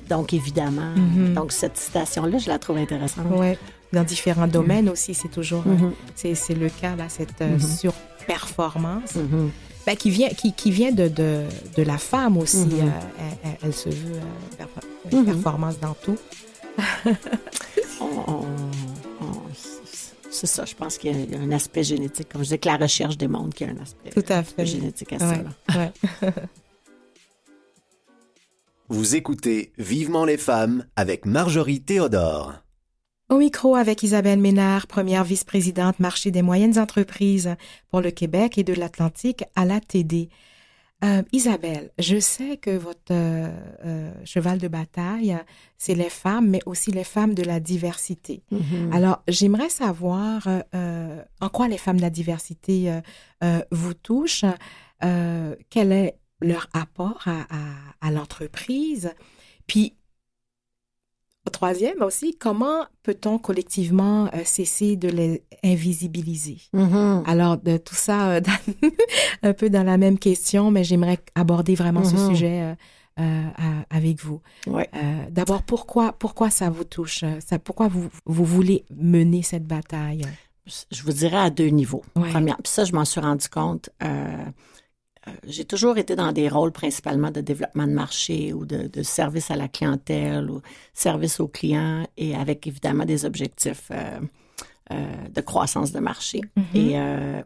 donc, évidemment. Mm-hmm. Donc, cette citation-là, je la trouve intéressante. Ouais dans différents mhm. domaines aussi, c'est toujours euh, mhm. c'est le cas là, cette euh, mhm. surperformance. Ben, qui vient, qui, qui vient de, de, de, la femme aussi. Euh, elle, se veut une performance dans tout. Oh, oh, oh, c'est ça, je pense qu'il y, a un aspect génétique. Comme je disais, que la recherche démontre qu'il y a un aspect génétique à ça. Vous écoutez Vivement les femmes avec Marjorie Théodore. Au micro avec Isabelle Ménard, première vice-présidente marché des moyennes entreprises pour le Québec et de l'Atlantique à la TD. Euh, Isabelle, je sais que votre euh, euh, cheval de bataille, c'est les femmes, mais aussi les femmes de la diversité. Mhm. Alors, j'aimerais savoir en quoi les femmes de la diversité vous touchent, quel est leur apport à, à l'entreprise, puis Troisième aussi, comment peut-on collectivement euh, cesser de les invisibiliser mm-hmm. Alors, de, tout ça, euh, un peu dans la même question, mais j'aimerais aborder vraiment ce mm-hmm. sujet euh, avec vous. D'abord, pourquoi, pourquoi ça vous touche ça, Pourquoi vous, voulez mener cette bataille Je vous dirais à deux niveaux. puis ça, je m'en suis rendu compte euh, j'ai toujours été dans des rôles principalement de développement de marché ou de, service à la clientèle ou service aux clients et avec évidemment des objectifs euh, euh, de croissance de marché. Mm-hmm. Et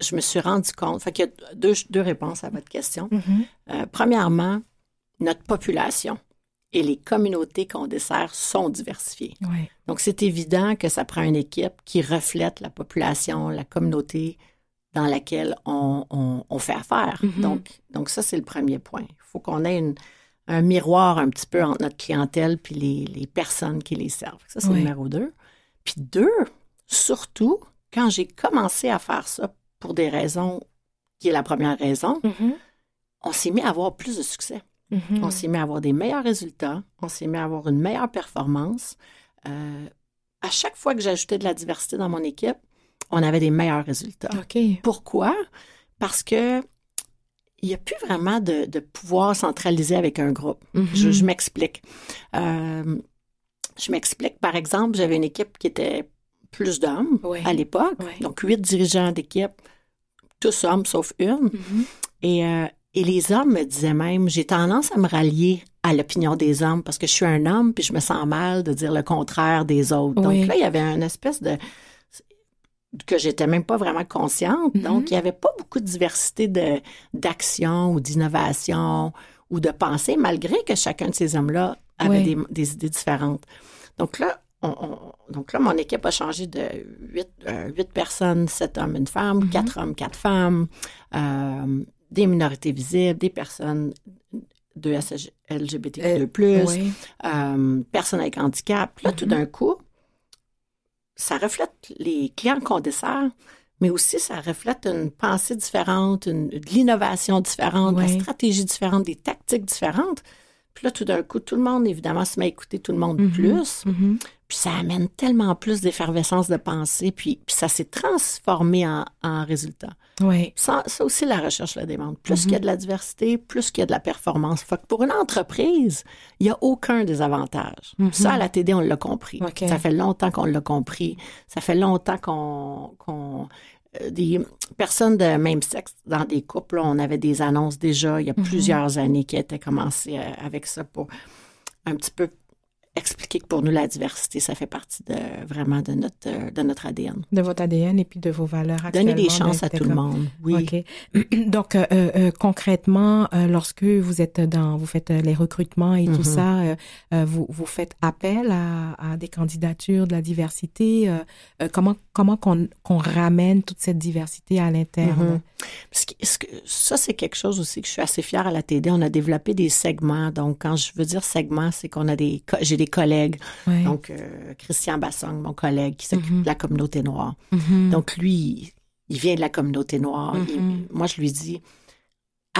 je me suis rendu compte, fait qu'il y a deux, deux, réponses à votre question. Mm-hmm. premièrement, notre population et les communautés qu'on dessert sont diversifiées. Donc, c'est évident que ça prend une équipe qui reflète la population, la communauté, dans laquelle on, fait affaire. Mm-hmm. donc, donc, ça, c'est le premier point. Il faut qu'on ait un miroir un petit peu entre notre clientèle puis les, personnes qui les servent. Ça, c'est le numéro deux. Puis deux, surtout, quand j'ai commencé à faire ça pour des raisons qui est la première raison, mm-hmm. on s'est mis à avoir plus de succès. Mm-hmm. On s'est mis à avoir des meilleurs résultats, on s'est mis à avoir une meilleure performance. Euh, à chaque fois que j'ajoutais de la diversité dans mon équipe, on avait des meilleurs résultats. Pourquoi? Parce que il n'y a plus vraiment de, pouvoir centralisé avec un groupe. Mhm. Je, m'explique. Euh, je m'explique. Par exemple, j'avais une équipe qui était plus d'hommes à l'époque, donc huit dirigeants d'équipe, tous hommes sauf une. Mhm. Euh, et, les hommes me disaient même, j'ai tendance à me rallier à l'opinion des hommes parce que je suis un homme puis je me sens mal de dire le contraire des autres. Donc là, il y avait une espèce de que j'étais même pas vraiment consciente. Mm-hmm. Donc, il n'y avait pas beaucoup de diversité d'action ou d'innovation ou de pensée, malgré que chacun de ces hommes-là avait des, idées différentes. Donc là, on, donc là, mon équipe a changé de 8, euh, personnes, sept hommes, une femme, mm-hmm. quatre hommes, quatre femmes, euh, des minorités visibles, des personnes de LGBTQ+, euh, euh, personnes avec handicap. Là, tout mm-hmm. d'un coup, ça reflète les clients qu'on dessert, mais aussi ça reflète une pensée différente, de l'innovation différente, des la stratégie différente, des tactiques différentes. Puis là, tout d'un coup, tout le monde, évidemment, se met à écouter tout le monde mm-hmm. plus. Mm-hmm. Puis ça amène tellement plus d'effervescence de pensée, puis, ça s'est transformé en, en résultat. Oui. Ça, ça, aussi, la recherche la demande. Plus qu'il y a mhm. de la diversité, plus qu'il y a de la performance. pour une entreprise, il n'y a aucun désavantage. Mhm. Ça, à la TD, on l'a compris. Ça fait longtemps qu'on l'a compris. Ça fait longtemps qu'on... Euh, des personnes de même sexe dans des couples. on avait des annonces déjà il y a mhm. plusieurs années qui étaient commencées euh, avec ça pour un petit peu expliquer que pour nous, la diversité, ça fait partie de, vraiment de notre, euh, de notre ADN. De votre ADN et puis de vos valeurs actuellement. Donner des chances à tout le monde, oui. Donc, euh, euh, concrètement, lorsque vous êtes dans, vous faites les recrutements et tout mhm. ça, vous, vous faites appel à, des candidatures de la diversité. comment comment qu'on ramène toute cette diversité à l'interne? Mhm. ça, c'est quelque chose aussi que je suis assez fière à la TD. On a développé des segments. Donc, quand je veux dire segments, c'est qu'on a des des collègues. Donc, euh, Christian Bassong, mon collègue qui s'occupe mhm. de la communauté noire. Mhm. Donc, lui, il vient de la communauté noire. Mhm. moi, je lui dis,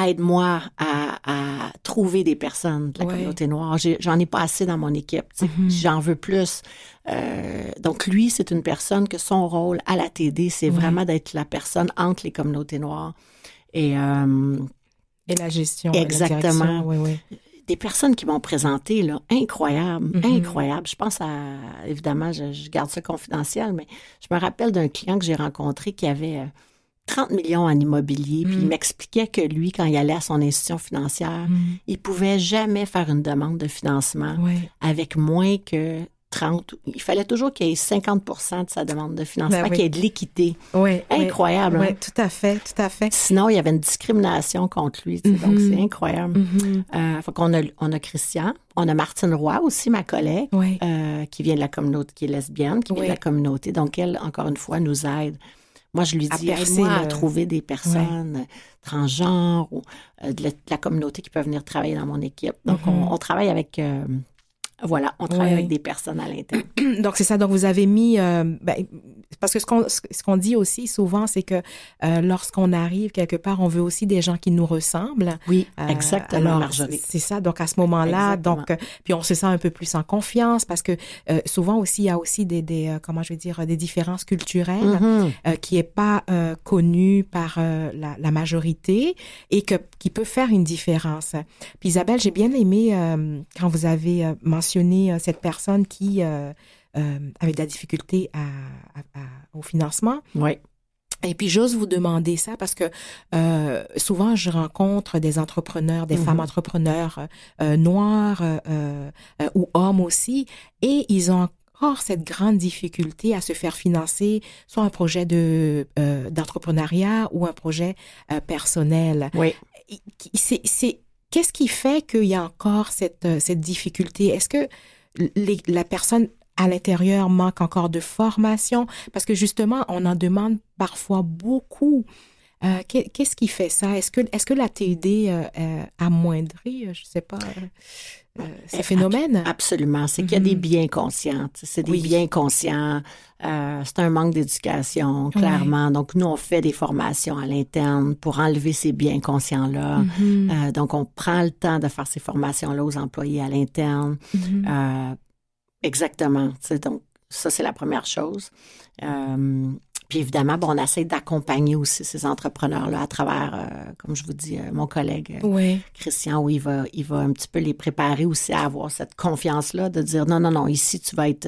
aide-moi à, trouver des personnes de la communauté noire. J'en ai, pas assez dans mon équipe. J'en veux plus. Euh, donc, lui, c'est une personne que son rôle à la TD, c'est vraiment d'être la personne entre les communautés noires. Et, euh, et la gestion. Exactement. oui, oui des personnes qui m'ont présenté, là, incroyable, mhm. incroyable. Je pense à, évidemment, je, garde ça confidentiel, mais je me rappelle d'un client que j'ai rencontré qui avait 30 euh, millions en immobilier, puis il mhm. m'expliquait que lui, quand il allait à son institution financière, il mhm. il pouvait jamais faire une demande de financement avec moins que 30, il fallait toujours qu'il y ait 50 de sa demande de financement, ben qu'il y ait de l'équité. Oui, incroyable. Oui, hein? tout à fait, tout à fait. Sinon, il y avait une discrimination contre lui. Donc, mhm. c'est incroyable. Il mhm. euh, faut qu'on a, Christian, on a Martine Roy aussi, ma collègue, euh, qui vient de la communauté, qui est lesbienne, qui vient de la communauté. Donc, elle, encore une fois, nous aide. Moi, je lui dis, à trouver des personnes euh, transgenres ou de, la, communauté qui peuvent venir travailler dans mon équipe. Donc, mhm. on, travaille avec voilà, on travaille avec des personnes à l'intérieur. Donc, c'est ça. Donc, vous avez mis... Euh, ben, parce que ce qu'on dit aussi souvent, c'est que euh, lorsqu'on arrive quelque part, on veut aussi des gens qui nous ressemblent. Oui, euh, exactement, C'est ça. Donc, à ce moment-là, donc, puis on se sent un peu plus en confiance parce que souvent aussi, il y a aussi des, des comment je veux dire, des différences culturelles mm-hmm. qui n'est pas connue par la, majorité et que, qui peut faire une différence. Puis, Isabelle, j'ai bien aimé quand vous avez mentionné euh, cette personne qui euh, euh, avait de la difficulté au financement. Oui. Et puis j'ose vous demander ça parce que souvent je rencontre des entrepreneurs, des mm-hmm. femmes entrepreneurs noires ou hommes aussi, et ils ont encore cette grande difficulté à se faire financer soit un projet de d'entrepreneuriat ou un projet personnel. Oui. C'est Qu'est-ce qui fait qu'il y a encore cette, euh, cette difficulté? Est-ce que la personne à l'intérieur manque encore de formation? Parce que justement, on en demande parfois beaucoup euh, qu'est-ce qui fait ça? Est-ce que, est que la TD euh, euh, a je ne sais pas, ce phénomène? Absolument. C'est qu'il y a des mhm. biens conscients. C'est des biens conscients. c'est un manque d'éducation, clairement. Donc, nous, on fait des formations à l'interne pour enlever ces biens conscients-là. Mhm. donc, on prend le temps de faire ces formations-là aux employés à l'interne. Mhm. exactement. Donc, ça, c'est la première chose. Puis évidemment, bon, on essaie d'accompagner aussi ces entrepreneurs-là à travers, euh, comme je vous dis, euh, mon collègue euh, Christian, où il va, il va un petit peu les préparer aussi à avoir cette confiance-là, de dire non, non, non, ici, tu vas être,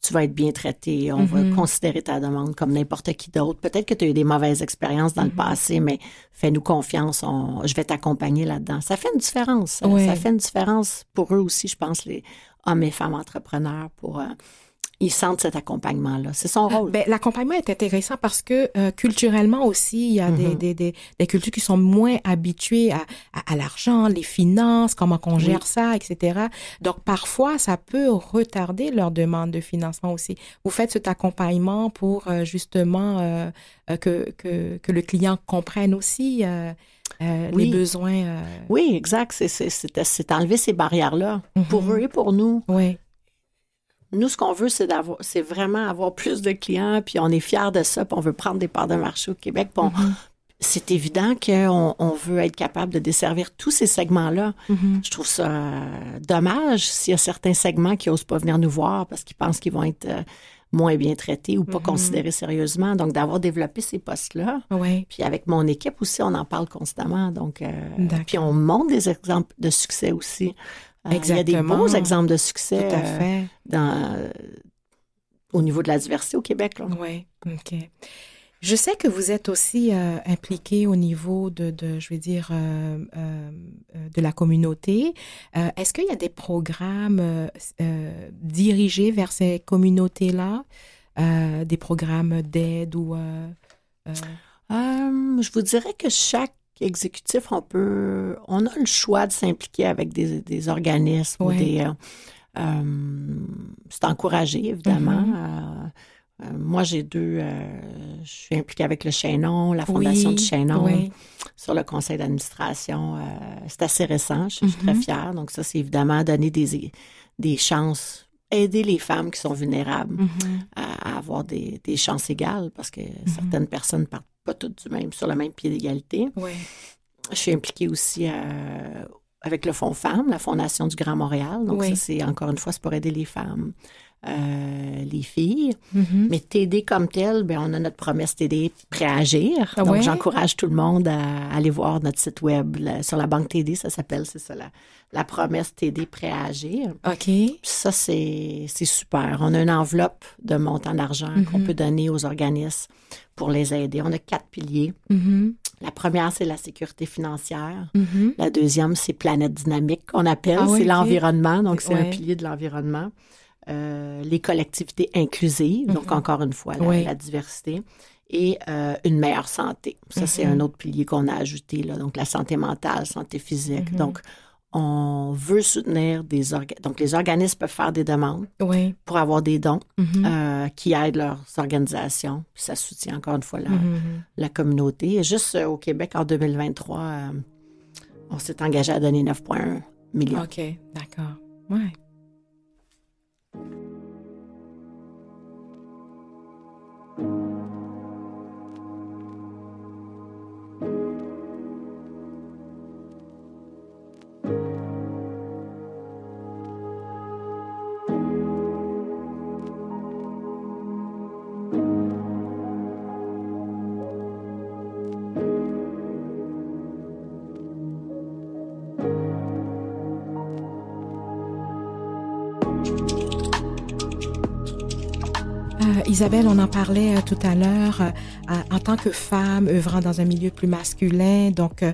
tu vas être bien traité, on va mm-hmm. considérer ta demande comme n'importe qui d'autre. Peut-être que tu as eu des mauvaises expériences dans le mm-hmm. passé, mais fais-nous confiance, je vais t'accompagner là-dedans. Ça fait une différence. Ça fait une différence pour eux aussi, je pense, les hommes et femmes entrepreneurs, pour ils sentent cet accompagnement-là. C'est son rôle. Ben, l'accompagnement est intéressant parce que euh, culturellement aussi, il y a des, mm-hmm. des, des, des, cultures qui sont moins habituées à, à, l'argent, les finances, comment on gère ça, etc. Donc parfois, ça peut retarder leur demande de financement aussi. Vous faites cet accompagnement pour euh, justement euh, que, que, que, le client comprenne aussi. les besoins. Oui, exact. C'est enlever ces barrières-là pour mm-hmm. eux et pour nous. Oui. Nous, ce qu'on veut, c'est d'avoir, c'est vraiment avoir plus de clients, puis on est fiers de ça, puis on veut prendre des parts de marché au Québec. Mm-hmm. C'est évident qu'on on veut être capable de desservir tous ces segments-là. Mm-hmm. Je trouve ça euh, dommage s'il y a certains segments qui n'osent pas venir nous voir parce qu'ils pensent qu'ils vont être euh, moins bien traités ou pas mm-hmm. considérés sérieusement. Donc, d'avoir développé ces postes-là. Puis avec mon équipe aussi, on en parle constamment. Donc, euh, puis on montre des exemples de succès aussi. Hein, il y a des beaux exemples de succès euh, euh, au niveau de la diversité au Québec. Oui, OK. Je sais que vous êtes aussi euh, impliqué au niveau de, je vais dire, de la communauté. Est-ce qu'il y a des programmes dirigés vers ces communautés-là, des programmes d'aide ou je vous dirais que chaque exécutif, on peut, on a le choix de s'impliquer avec des, des organismes des. Euh, euh, c'est encouragé, évidemment. Mm-hmm. Euh, moi, j'ai deux. je suis impliquée avec le Chénon, la Fondation de du sur le conseil d'administration. c'est assez récent, je suis très mm-hmm. fière. Donc, ça, c'est évidemment donner des, chances aider les femmes qui sont vulnérables mm-hmm. à, avoir des, des, chances égales parce que certaines personnes partent pas toutes du même, sur le même pied d'égalité. Je suis impliquée aussi euh, avec le Fonds Femmes, la Fondation du Grand Montréal. Donc, ça, c'est encore une fois, c'est pour aider les femmes euh, les filles. Mm-hmm. Mais TD comme tel, ben, on a notre promesse TD prêt à ah Donc, j'encourage tout le monde à, aller voir notre site web sur la banque TD, ça s'appelle, c'est ça, la, promesse TD prêt à agir. OK. ça, c'est super. On a une enveloppe de montant d'argent mm-hmm. qu'on peut donner aux organismes pour les aider. On a quatre piliers. Mm-hmm. La première, c'est la sécurité financière. La deuxième, c'est planète dynamique On appelle, ah c'est l'environnement, donc c'est un pilier de l'environnement. Euh, les collectivités inclusives, donc mhm. encore une fois, la, diversité, et euh, une meilleure santé. Ça, c'est mhm. un autre pilier qu'on a ajouté, là, donc la santé mentale, santé physique. Mhm. Donc, on veut soutenir des organismes. Donc, les organismes peuvent faire des demandes pour avoir des dons euh, qui aident leurs organisations. Puis ça soutient encore une fois la, la communauté. Et juste au Québec, en 2023, on s'est engagé à donner 9,1 millions. OK, d'accord. Ouais. Isabelle, on en parlait euh, tout à l'heure, euh, en tant que femme œuvrant dans un milieu plus masculin, donc euh,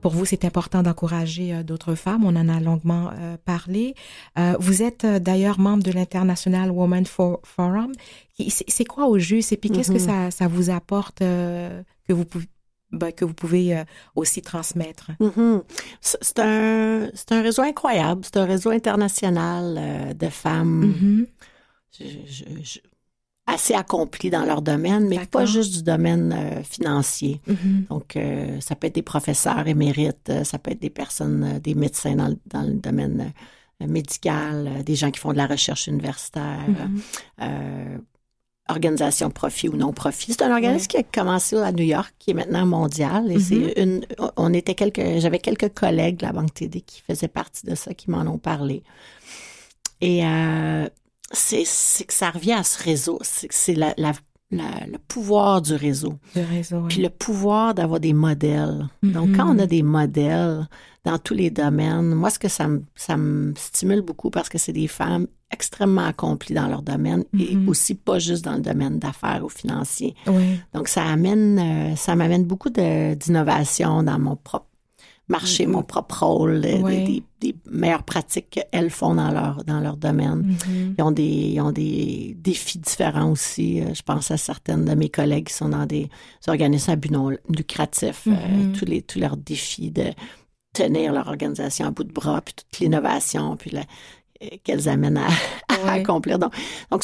pour vous c'est important d'encourager d'autres femmes, on en a longuement parlé. vous êtes d'ailleurs membre de l'International Women Forum. C'est quoi au juste et puis qu'est-ce que mm-hmm. ça, vous apporte ben, que vous pouvez que vous pouvez aussi transmettre. Mm-hmm. C'est un, réseau incroyable, c'est un réseau international de femmes. Mm-hmm assez accomplis dans leur domaine, mais pas juste du domaine euh, financier. Mm-hmm. Donc, euh, ça peut être des professeurs émérites, euh, ça peut être des personnes, des médecins dans, le domaine médical, des gens qui font de la recherche universitaire. Mm-hmm. organisation profit ou non profit. C'est un organisme qui a commencé à New York, qui est maintenant mondial. Et c'est mm-hmm. une, on était quelques, j'avais quelques collègues de la Banque TD qui faisaient partie de ça, qui m'en ont parlé. Et euh, c'est que ça revient à ce réseau. C'est la, la, le pouvoir du réseau. Le Puis le pouvoir d'avoir des modèles. Donc, quand on a mm-hmm. des modèles dans tous les domaines, moi, ce que ça me, ça me stimule beaucoup parce que c'est des femmes extrêmement accomplies dans leur domaine et mm-hmm. aussi pas juste dans le domaine d'affaires ou financier. Donc, ça amène, euh, ça m'amène beaucoup d'innovation dans mon propre marcher mon propre rôle, des, meilleures pratiques qu'elles font dans leur, dans leur domaine. Mm-hmm. Ils ont, des, ils ont des défis différents aussi. Euh, je pense à certaines de mes collègues qui sont dans des organismes à but non lucratif. Euh, mm-hmm. tous, les, tous leurs défis de tenir leur organisation à bout de bras, puis toute l'innovation, puis euh, qu'elles amènent à, accomplir. Donc,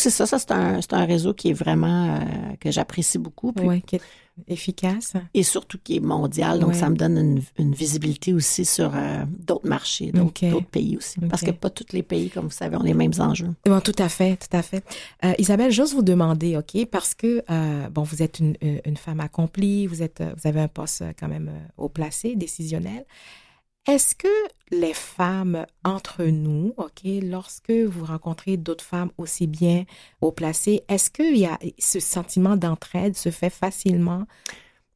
c'est ça, ça c'est un, réseau qui est vraiment que j'apprécie beaucoup. Puis, efficace. Et surtout qui est mondial. Donc, ça me donne une, visibilité aussi sur euh, d'autres marchés, d'autres pays aussi. Parce que pas tous les pays, comme vous savez, ont les mêmes enjeux. Eh ben, tout à fait, tout à fait. Euh, Isabelle, juste vous demander, OK, parce que, euh, bon, vous êtes une, femme accomplie, vous, êtes, vous avez un poste quand même haut placé, décisionnel. Est-ce que les femmes entre nous, OK, lorsque vous rencontrez d'autres femmes aussi bien au placé, est-ce qu'il y a ce sentiment d'entraide se fait facilement?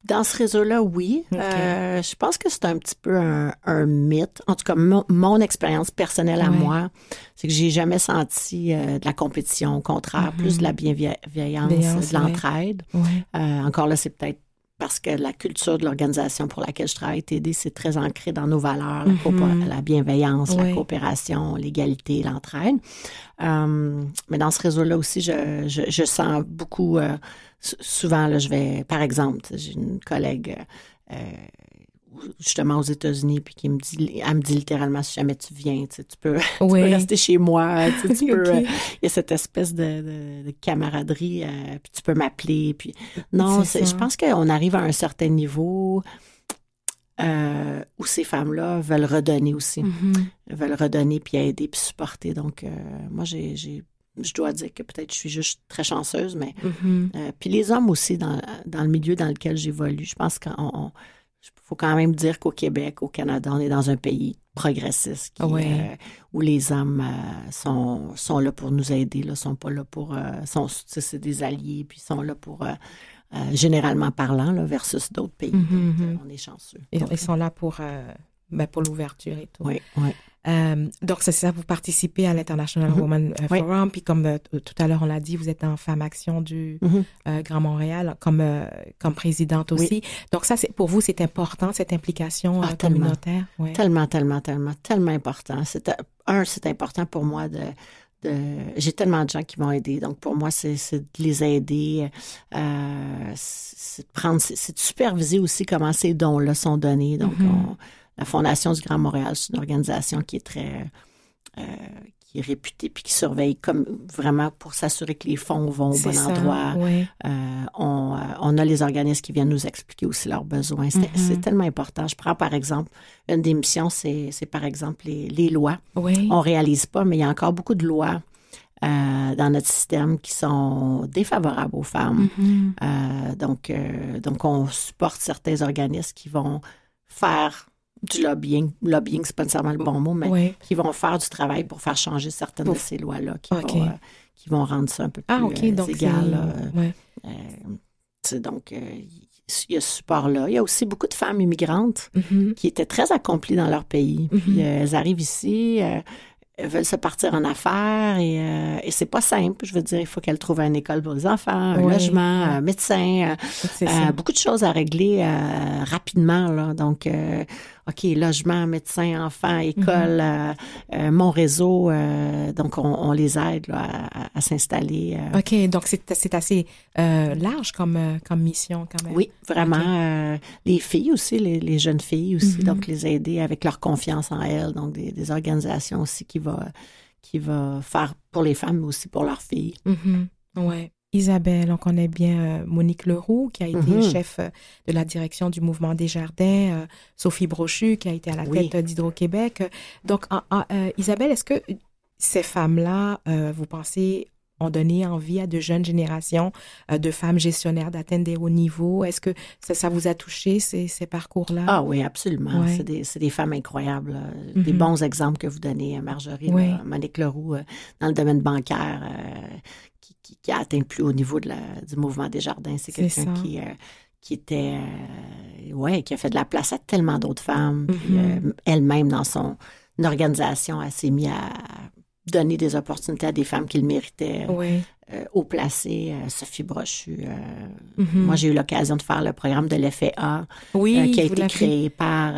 Dans ce réseau-là, oui. Euh, je pense que c'est un petit peu un, mythe. En tout cas, mon, expérience personnelle à moi, c'est que j'ai jamais senti euh, de la compétition. Au contraire, plus mhm. de la bienveillance, de l'entraide. Euh, encore là, c'est peut-être parce que la culture de l'organisation pour laquelle je travaille, TD, c'est très ancré dans nos valeurs, la, mhm. bienveillance, la coopération, l'égalité, l'entraide. Euh, mais dans ce réseau-là aussi, je, je, sens beaucoup, euh, souvent, là, je vais, par exemple, j'ai une collègue euh, justement aux États-Unis, puis qui me dit, elle me dit littéralement si jamais tu viens, tu, peux, rester chez moi. Tu euh, il y a cette espèce de, camaraderie, euh, puis tu peux m'appeler. Puis non, je pense qu'on arrive à un certain niveau. Euh, où ces femmes-là veulent redonner aussi, mm-hmm. veulent redonner puis aider puis supporter. Donc, moi, j'ai je dois dire que peut-être je suis juste très chanceuse, mais mm-hmm. puis les hommes aussi dans le milieu dans lequel j'évolue, je pense qu'on il faut quand même dire qu'au Québec, au Canada, on est dans un pays progressiste ah euh, où les hommes euh, sont, sont là pour nous aider, là, sont pas là pour euh, c'est des alliés puis sont là pour généralement parlant là, versus d'autres pays. Mhm, mhm. on est chanceux. Ils, sont là pour ben, pour l'ouverture et tout. Oui, oui. Euh, donc, c'est ça, vous participez à l'International mm-hmm. Women euh, Forum. Puis, comme euh, tout à l'heure, on l'a dit, vous êtes en Femme Action du mm-hmm. Grand Montréal comme, comme présidente aussi. Donc, ça, pour vous, c'est important, cette implication ah, communautaire? Tellement, tellement, tellement, tellement, tellement important. Un, c'est important pour moi de, j'ai tellement de gens qui m'ont aidé. Donc, pour moi, c'est de les aider, c'est de prendre, c'est superviser aussi comment ces dons-là sont donnés. Donc, mm-hmm. on, la Fondation du Grand Montréal, c'est une organisation qui est très euh, qui est réputée puis qui surveille comme vraiment pour s'assurer que les fonds vont au bon endroit. Euh, euh, on, a les organismes qui viennent nous expliquer aussi leurs besoins. C'est mm-hmm. tellement important. Je prends par exemple une des missions, c'est par exemple les, lois. Oui. On réalise pas, mais il y a encore beaucoup de lois. dans notre système qui sont défavorables aux femmes. Mm-hmm. donc, donc, on supporte certains organismes qui vont faire du lobbying, lobbying, c'est pas nécessairement le bon mot, mais qui vont faire du travail pour faire changer certaines de ces lois-là, euh, qui, vont, rendre ça un peu plus ah, donc il y a ce support-là. Il y a aussi beaucoup de femmes immigrantes mm-hmm. qui étaient très accomplies dans leur pays. Mm-hmm. Puis euh, elles arrivent ici, euh, elles veulent se partir en affaires et, c'est pas simple. Je veux dire, il faut qu'elles trouvent une école pour les enfants, un logement, un médecin, beaucoup de choses à régler rapidement. Là. Donc, OK, logement, médecin, enfant, mhm. école, euh, euh, mon réseau. Euh, donc, on, les aide à, s'installer. OK, donc c'est assez large comme, comme mission quand même. Oui, vraiment. les filles aussi, les, jeunes filles aussi, mhm. donc les aider avec leur confiance en elles. Donc, des, organisations aussi qui va qui va faire pour les femmes, mais aussi pour leurs filles. Mhm. Oui. Isabelle, on connaît bien euh, Monique Leroux, qui a été mhm. chef euh, de la direction du mouvement des jardins, euh, Sophie Brochu, qui a été à la tête d'Hydro-Québec. Donc, Isabelle, est-ce que ces femmes-là, vous pensez, ont donné envie à de jeunes générations de femmes gestionnaires d'atteindre des hauts niveaux? Est-ce que ça, vous a touché, ces, parcours-là? Ah oui, absolument. C'est des, femmes incroyables. Des mhm. bons exemples que vous donnez, Marjorie, Monique Leroux, dans le domaine bancaire, qui, a atteint le plus haut niveau du mouvement des jardins. C'est quelqu'un euh, qui, était, euh, qui a fait de la place à tellement d'autres femmes. Mm-hmm. Euh, elle-même, dans son organisation, elle s'est mise à donner des opportunités à des femmes qui le méritaient. Oui. placé, Sophie Brochu. Mm-hmm. Moi, j'ai eu l'occasion de faire le programme de l'effet qui a été créé par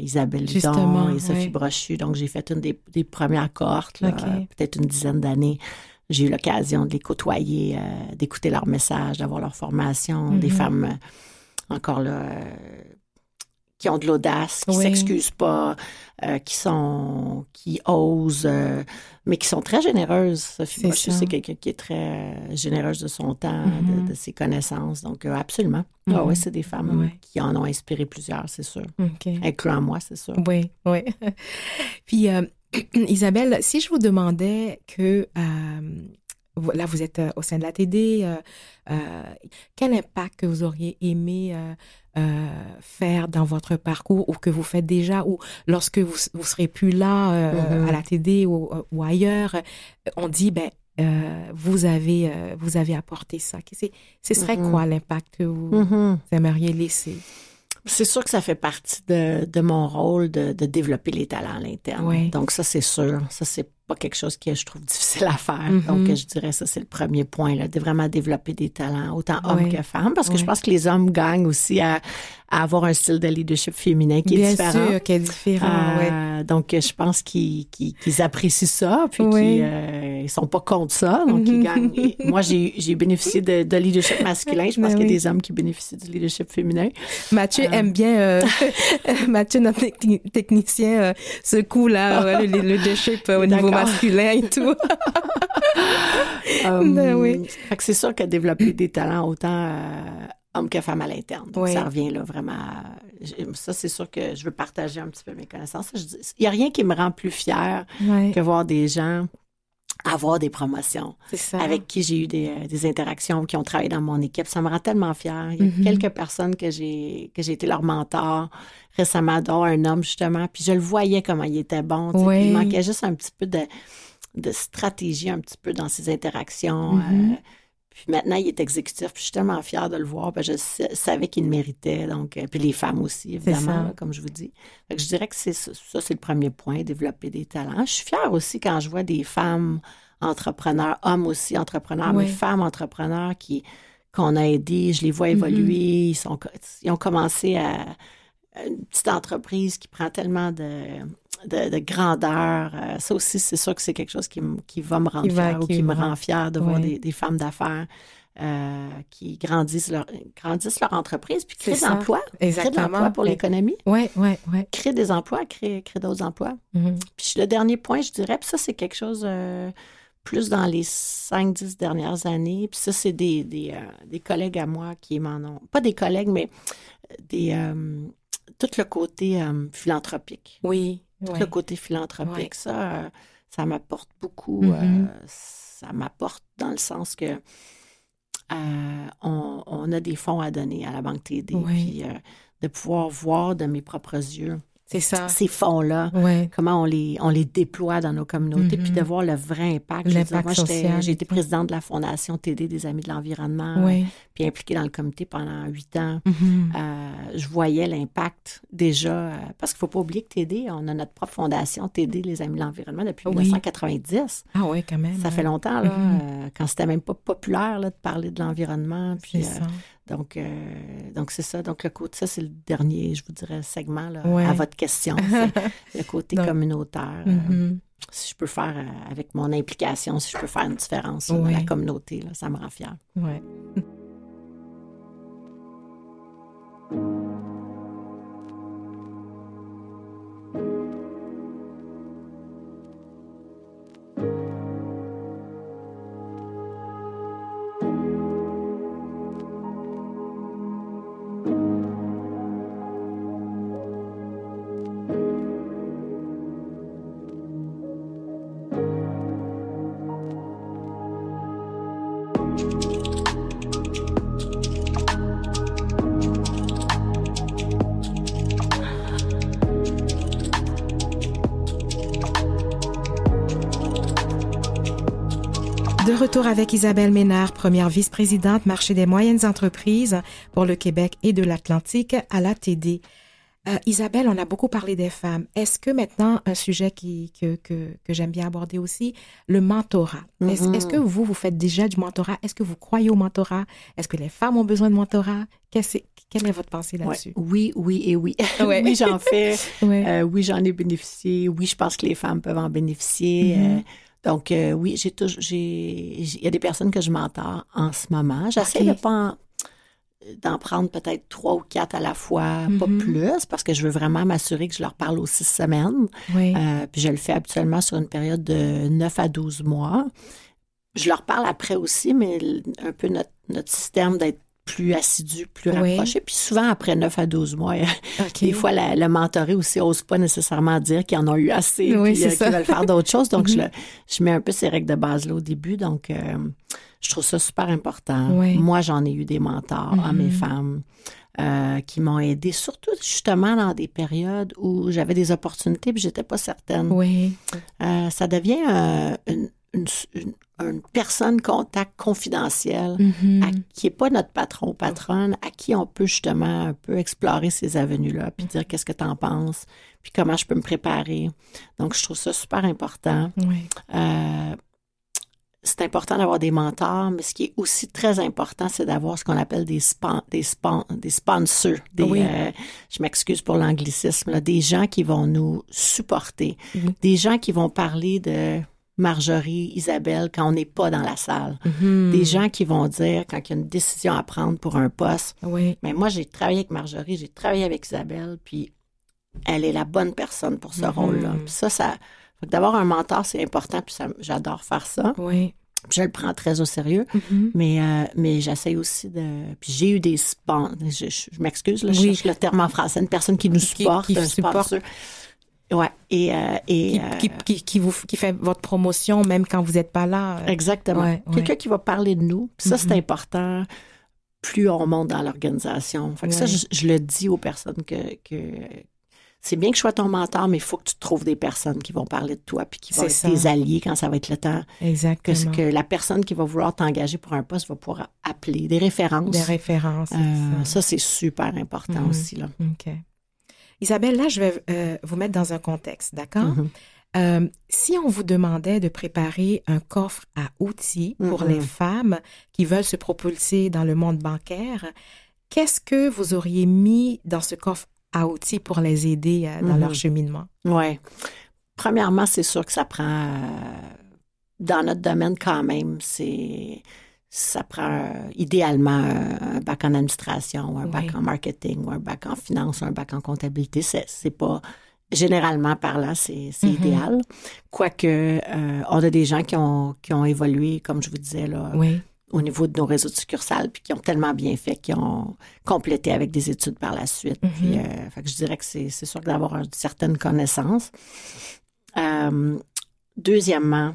Isabelle Justement, et Sophie Brochu. Donc, j'ai fait une des, premières cohortes, peut-être une dizaine d'années. J'ai eu l'occasion de les côtoyer, euh, d'écouter leurs messages, d'avoir leur formation, des mhm. femmes euh, encore là euh, qui ont de l'audace, qui ne s'excusent pas, qui sont, qui osent, mais qui sont très généreuses. Sophie c'est quelqu'un qui est très généreuse de son temps, de, mhm. ses connaissances. Donc, absolument. Ah mhm. oui, c'est des femmes qui en ont inspiré plusieurs, c'est sûr. Incluant moi, c'est sûr. Oui, oui. Puis, Isabelle, si je vous demandais que euh, là vous êtes euh, au sein de la TD, euh, quel impact que vous auriez aimé faire dans votre parcours ou que vous faites déjà ou lorsque vous, vous serez plus là mm-hmm. à la TD ou, ailleurs, on dit ben vous avez vous avez apporté ça. ce serait mm-hmm. quoi l'impact que vous mm-hmm. aimeriez laisser? C'est sûr que ça fait partie de, mon rôle de, de, développer les talents à l'interne. Donc ça, c'est sûr. Ça, c'est pas quelque chose que je trouve, difficile à faire. Mm-hmm. Donc, je dirais ça, c'est le premier point, là, de vraiment développer des talents, autant hommes que femmes, parce que je pense que les hommes gagnent aussi à, avoir un style de leadership féminin qui est différent. Euh, donc, je pense qu'ils apprécient ça, puis qu'ils ne euh, sont pas contre ça, donc ils mm-hmm. gagnent. moi, j'ai bénéficié de, leadership masculin. Je pense ben qu'il y a des hommes qui bénéficient du leadership féminin. Mathieu euh. aime bien, Mathieu, notre technicien, ce coup-là, le, leadership au niveau masculin et tout. Euh, ben c'est sûr que développer des talents autant euh, homme que femme à l'interne. ça revient là vraiment. Ça, c'est sûr que je veux partager un petit peu mes connaissances. Il n'y a rien qui me rend plus fier que voir des gens avoir des promotions. Avec qui j'ai eu des, euh, des, interactions, qui ont travaillé dans mon équipe. Ça me rend tellement fière. Il y a mm-hmm. quelques personnes que j'ai que j'ai été leur mentor récemment, un homme justement. Puis je le voyais comment il était bon. Il manquait juste un petit peu de, de stratégie, un petit peu dans ses interactions. Mm-hmm. Euh, puis maintenant, il est exécutif. Puis je suis tellement fière de le voir. je savais qu'il le méritait. Donc, euh, puis les femmes aussi, évidemment, comme je vous dis. je dirais que c'est ça, c'est le premier point, développer des talents. Je suis fière aussi quand je vois des femmes entrepreneurs, hommes aussi entrepreneurs, mais femmes entrepreneurs qui qu'on a aidées. Je les vois mm-hmm. évoluer. Ils sont, ils ont commencé à une petite entreprise qui prend tellement de, grandeur. Euh, ça aussi, c'est sûr que c'est quelque chose qui, va me rendre fière ou qui, me rend fier de voir des, femmes d'affaires. Euh, qui grandissent leur, grandissent leur entreprise, puis créent des emplois. pour l'économie. Oui, oui, oui. Créent des emplois, créent, crée d'autres emplois. Mm-hmm. Puis le dernier point, je dirais, puis ça, c'est quelque chose euh, plus dans les 5-10 dernières années. Puis ça, c'est des, collègues à moi qui m'en ont... Pas des collègues, mais des tout le côté euh, philanthropique. Oui. Tout le côté philanthropique, ça, euh, ça m'apporte beaucoup. Euh, mm-hmm. ça m'apporte dans le sens que on, a des fonds à donner à la Banque TD. Puis de pouvoir voir de mes propres yeux ces fonds-là, comment on les, on les déploie dans nos communautés, puis mm-hmm. de voir le vrai impact. L'impact social. j'ai été présidente de la Fondation TD des Amis de l'Environnement, euh, puis impliquée dans le comité pendant huit ans. Mm-hmm. Euh, je voyais l'impact déjà, euh, parce qu'il ne faut pas oublier que TD, on a notre propre fondation TD, les Amis de l'Environnement, depuis 1990. Ah oui, quand même. Ça fait longtemps, là, mm-hmm. quand c'était même pas populaire de parler de l'environnement. Puis, ça. Donc, euh, donc c'est ça. Donc, le côté, ça, c'est le dernier, je vous dirais, segment à votre question. le côté communautaire. Mm-hmm. si je peux faire, euh, avec mon implication, si je peux faire une différence dans la communauté, ça me rend fière. Retour avec Isabelle Ménard, première vice-présidente marché des moyennes entreprises pour le Québec et de l'Atlantique à la TD. Euh, Isabelle, on a beaucoup parlé des femmes. Est-ce que maintenant, un sujet qui, que, que, que j'aime bien aborder aussi, le mentorat. Est-ce mm-hmm. que vous, vous faites déjà du mentorat? Est-ce que vous croyez au mentorat? Est-ce que les femmes ont besoin de mentorat? quelle est votre pensée là-dessus? Oui, oui et oui. oui, j'en fais. Euh, oui, j'en ai bénéficié. Oui, je pense que les femmes peuvent en bénéficier. Mm-hmm. Euh, donc, euh, oui, j'ai toujours. Il y a des personnes que je m'entends en ce moment. J'essaie de pas. d'en prendre peut-être trois ou quatre à la fois, pas mm-hmm. plus, parce que je veux vraiment m'assurer que je leur parle aux six semaines. Euh, puis je le fais habituellement sur une période de neuf à douze mois. Je leur parle après aussi, mais un peu notre, notre système d'être plus assidu, plus rapproché. Puis souvent, après 9 à 12 mois, des fois, le mentoré aussi n'ose pas nécessairement dire qu'il en a eu assez oui, puis euh, qu'ils veulent faire d'autres choses. Donc, mhm. je, mets un peu ces règles de base-là au début. Donc, euh, je trouve ça super important. Moi, j'en ai eu des mentors, hommes et mhm. femmes, euh, qui m'ont aidé, surtout justement dans des périodes où j'avais des opportunités je n'étais pas certaine. Oui. ça devient une une personne contact confidentielle mm-hmm. qui n'est pas notre patron ou patronne, à qui on peut justement un peu explorer ces avenues-là, puis dire qu'est-ce que tu en penses, puis comment je peux me préparer. Donc, je trouve ça super important. Euh, c'est important d'avoir des mentors, mais ce qui est aussi très important, c'est d'avoir ce qu'on appelle des, des, des sponsors. Euh, je m'excuse pour l'anglicisme, des gens qui vont nous supporter, des gens qui vont parler de Marjorie, Isabelle, quand on n'est pas dans la salle. Mhm. Des gens qui vont dire, quand il y a une décision à prendre pour un poste, mais moi, j'ai travaillé avec Marjorie, j'ai travaillé avec Isabelle, puis elle est la bonne personne pour ce mhm. rôle-là. Puis ça, ça... D'avoir un mentor, c'est important, puis j'adore faire ça. Oui. je le prends très au sérieux, mhm. mais, euh, mais j'essaie aussi de. Puis j'ai eu des sponsors. Je, m'excuse, je le terme en français, une personne qui nous supporte, Ouais. Et, euh, et euh, qui, qui, qui, vous qui fait votre promotion même quand vous n'êtes pas là. Euh. Exactement. Quelqu'un qui va parler de nous. Ça, c'est mm-hmm. important. Plus on monte dans l'organisation. Ça, je, le dis aux personnes que, c'est bien que je sois ton mentor, mais il faut que tu trouves des personnes qui vont parler de toi puis qui vont être tes alliés quand ça va être le temps. Exactement. Que, que la personne qui va vouloir t'engager pour un poste va pouvoir appeler des références. Des références. ça, c'est super important mm-hmm. aussi. Là. OK. Isabelle, là, je vais euh, vous mettre dans un contexte, d'accord? Mm-hmm. Euh, si on vous demandait de préparer un coffre à outils pour les mm-hmm. femmes qui veulent se propulser dans le monde bancaire, qu'est-ce que vous auriez mis dans ce coffre à outils pour les aider euh, dans leur mm-hmm. cheminement? Oui. Premièrement, c'est sûr que ça prend, dans notre domaine quand même, c'est ça prend idéalement un, bac en administration, un bac en marketing, ou un bac en finance, un bac en comptabilité. C'est pas généralement parlant, c'est c'est mm-hmm. idéal. Quoique euh, on a des gens qui ont évolué, comme je vous disais là, au niveau de nos réseaux de succursales, puis qui ont tellement bien fait, qui ont complété avec des études par la suite. Mm-hmm. Euh, fait que je dirais que c'est sûr d'avoir une certaine connaissance. Euh, deuxièmement,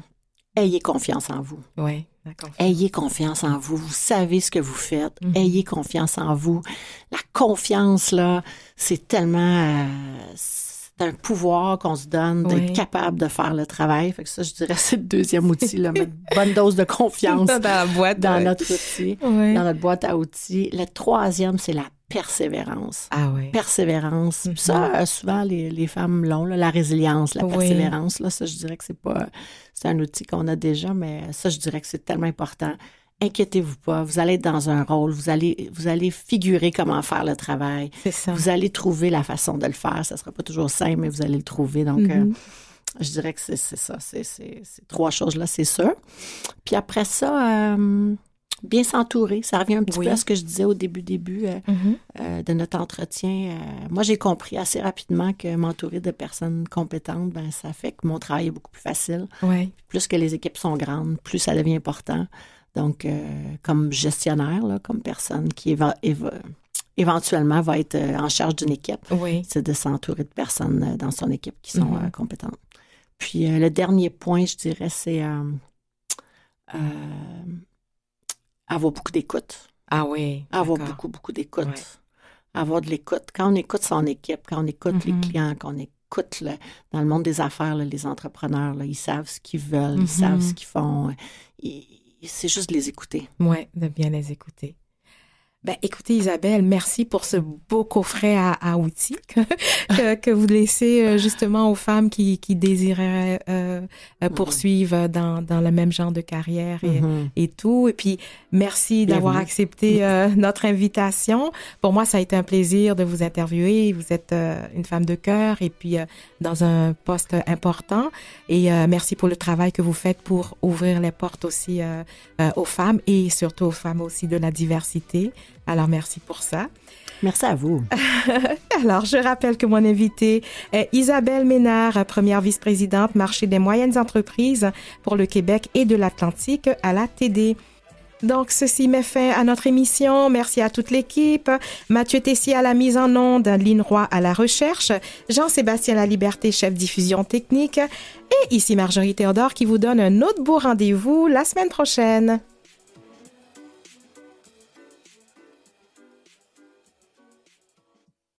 ayez confiance en vous. Oui. Ayez confiance en vous. Vous savez ce que vous faites. Mhm. Ayez confiance en vous. La confiance, là, c'est tellement... Euh, c'est un pouvoir qu'on se donne d'être capable de faire le travail. Fait que ça, je dirais, c'est le deuxième outil, là, une bonne dose de confiance dans, notre outil, dans notre boîte à outils. Le troisième, c'est la persévérance. Ah oui. Persévérance. Ça, mm-hmm. euh, souvent, les, les femmes l'ont, la résilience, la persévérance. Là, ça, je dirais que c'est pas. C'est un outil qu'on a déjà, mais ça, je dirais que c'est tellement important. Inquiétez-vous pas, vous allez être dans un rôle, vous allez, vous allez figurer comment faire le travail. Ça. Vous allez trouver la façon de le faire. Ça sera pas toujours simple, mais vous allez le trouver. Donc, mm-hmm. euh, je dirais que c'est ça. C'est ces trois choses-là, c'est sûr. Puis après ça, euh, bien s'entourer. Ça revient un petit peu à ce que je disais au début, début euh, mm-hmm. euh, de notre entretien. Euh, moi, j'ai compris assez rapidement que m'entourer de personnes compétentes, ben, ça fait que mon travail est beaucoup plus facile. Plus que les équipes sont grandes, plus ça devient important. Donc, comme gestionnaire, comme personne qui éventuellement va être en charge d'une équipe, c'est de s'entourer de personnes dans son équipe qui sont mm-hmm. compétentes. Puis, le dernier point, je dirais, c'est avoir beaucoup d'écoute. Ah oui. Avoir beaucoup, beaucoup d'écoute. Avoir de l'écoute. Quand on écoute son équipe, quand on écoute les mm-hmm. clients, quand on écoute dans le monde des affaires, les entrepreneurs, ils savent ce qu'ils veulent, ils savent mm-hmm. ce qu'ils font. C'est juste de les écouter. Oui, de bien les écouter. Ben, écoutez, Isabelle, merci pour ce beau coffret à, outils que, vous laissez euh, justement aux femmes qui, désiraient euh, euh, mm-hmm. poursuivre dans, dans le même genre de carrière et, mm-hmm. tout. Et puis, merci d'avoir accepté notre invitation. Pour moi, ça a été un plaisir de vous interviewer. Vous êtes une femme de cœur et puis dans un poste important. Et merci pour le travail que vous faites pour ouvrir les portes aussi aux femmes et surtout aux femmes aussi de la diversité. Alors, merci pour ça. Merci à vous. Alors, je rappelle que mon invitée est Isabelle Ménard, première vice-présidente marché des moyennes entreprises pour le Québec et de l'Atlantique à la TD. Donc, ceci met fin à notre émission. Merci à toute l'équipe. Mathieu Tessier à la mise en onde, Lynn Roy à la recherche, Jean-Sébastien La chef diffusion technique, et ici Marjorie Théodore qui vous donne un autre beau rendez-vous la semaine prochaine.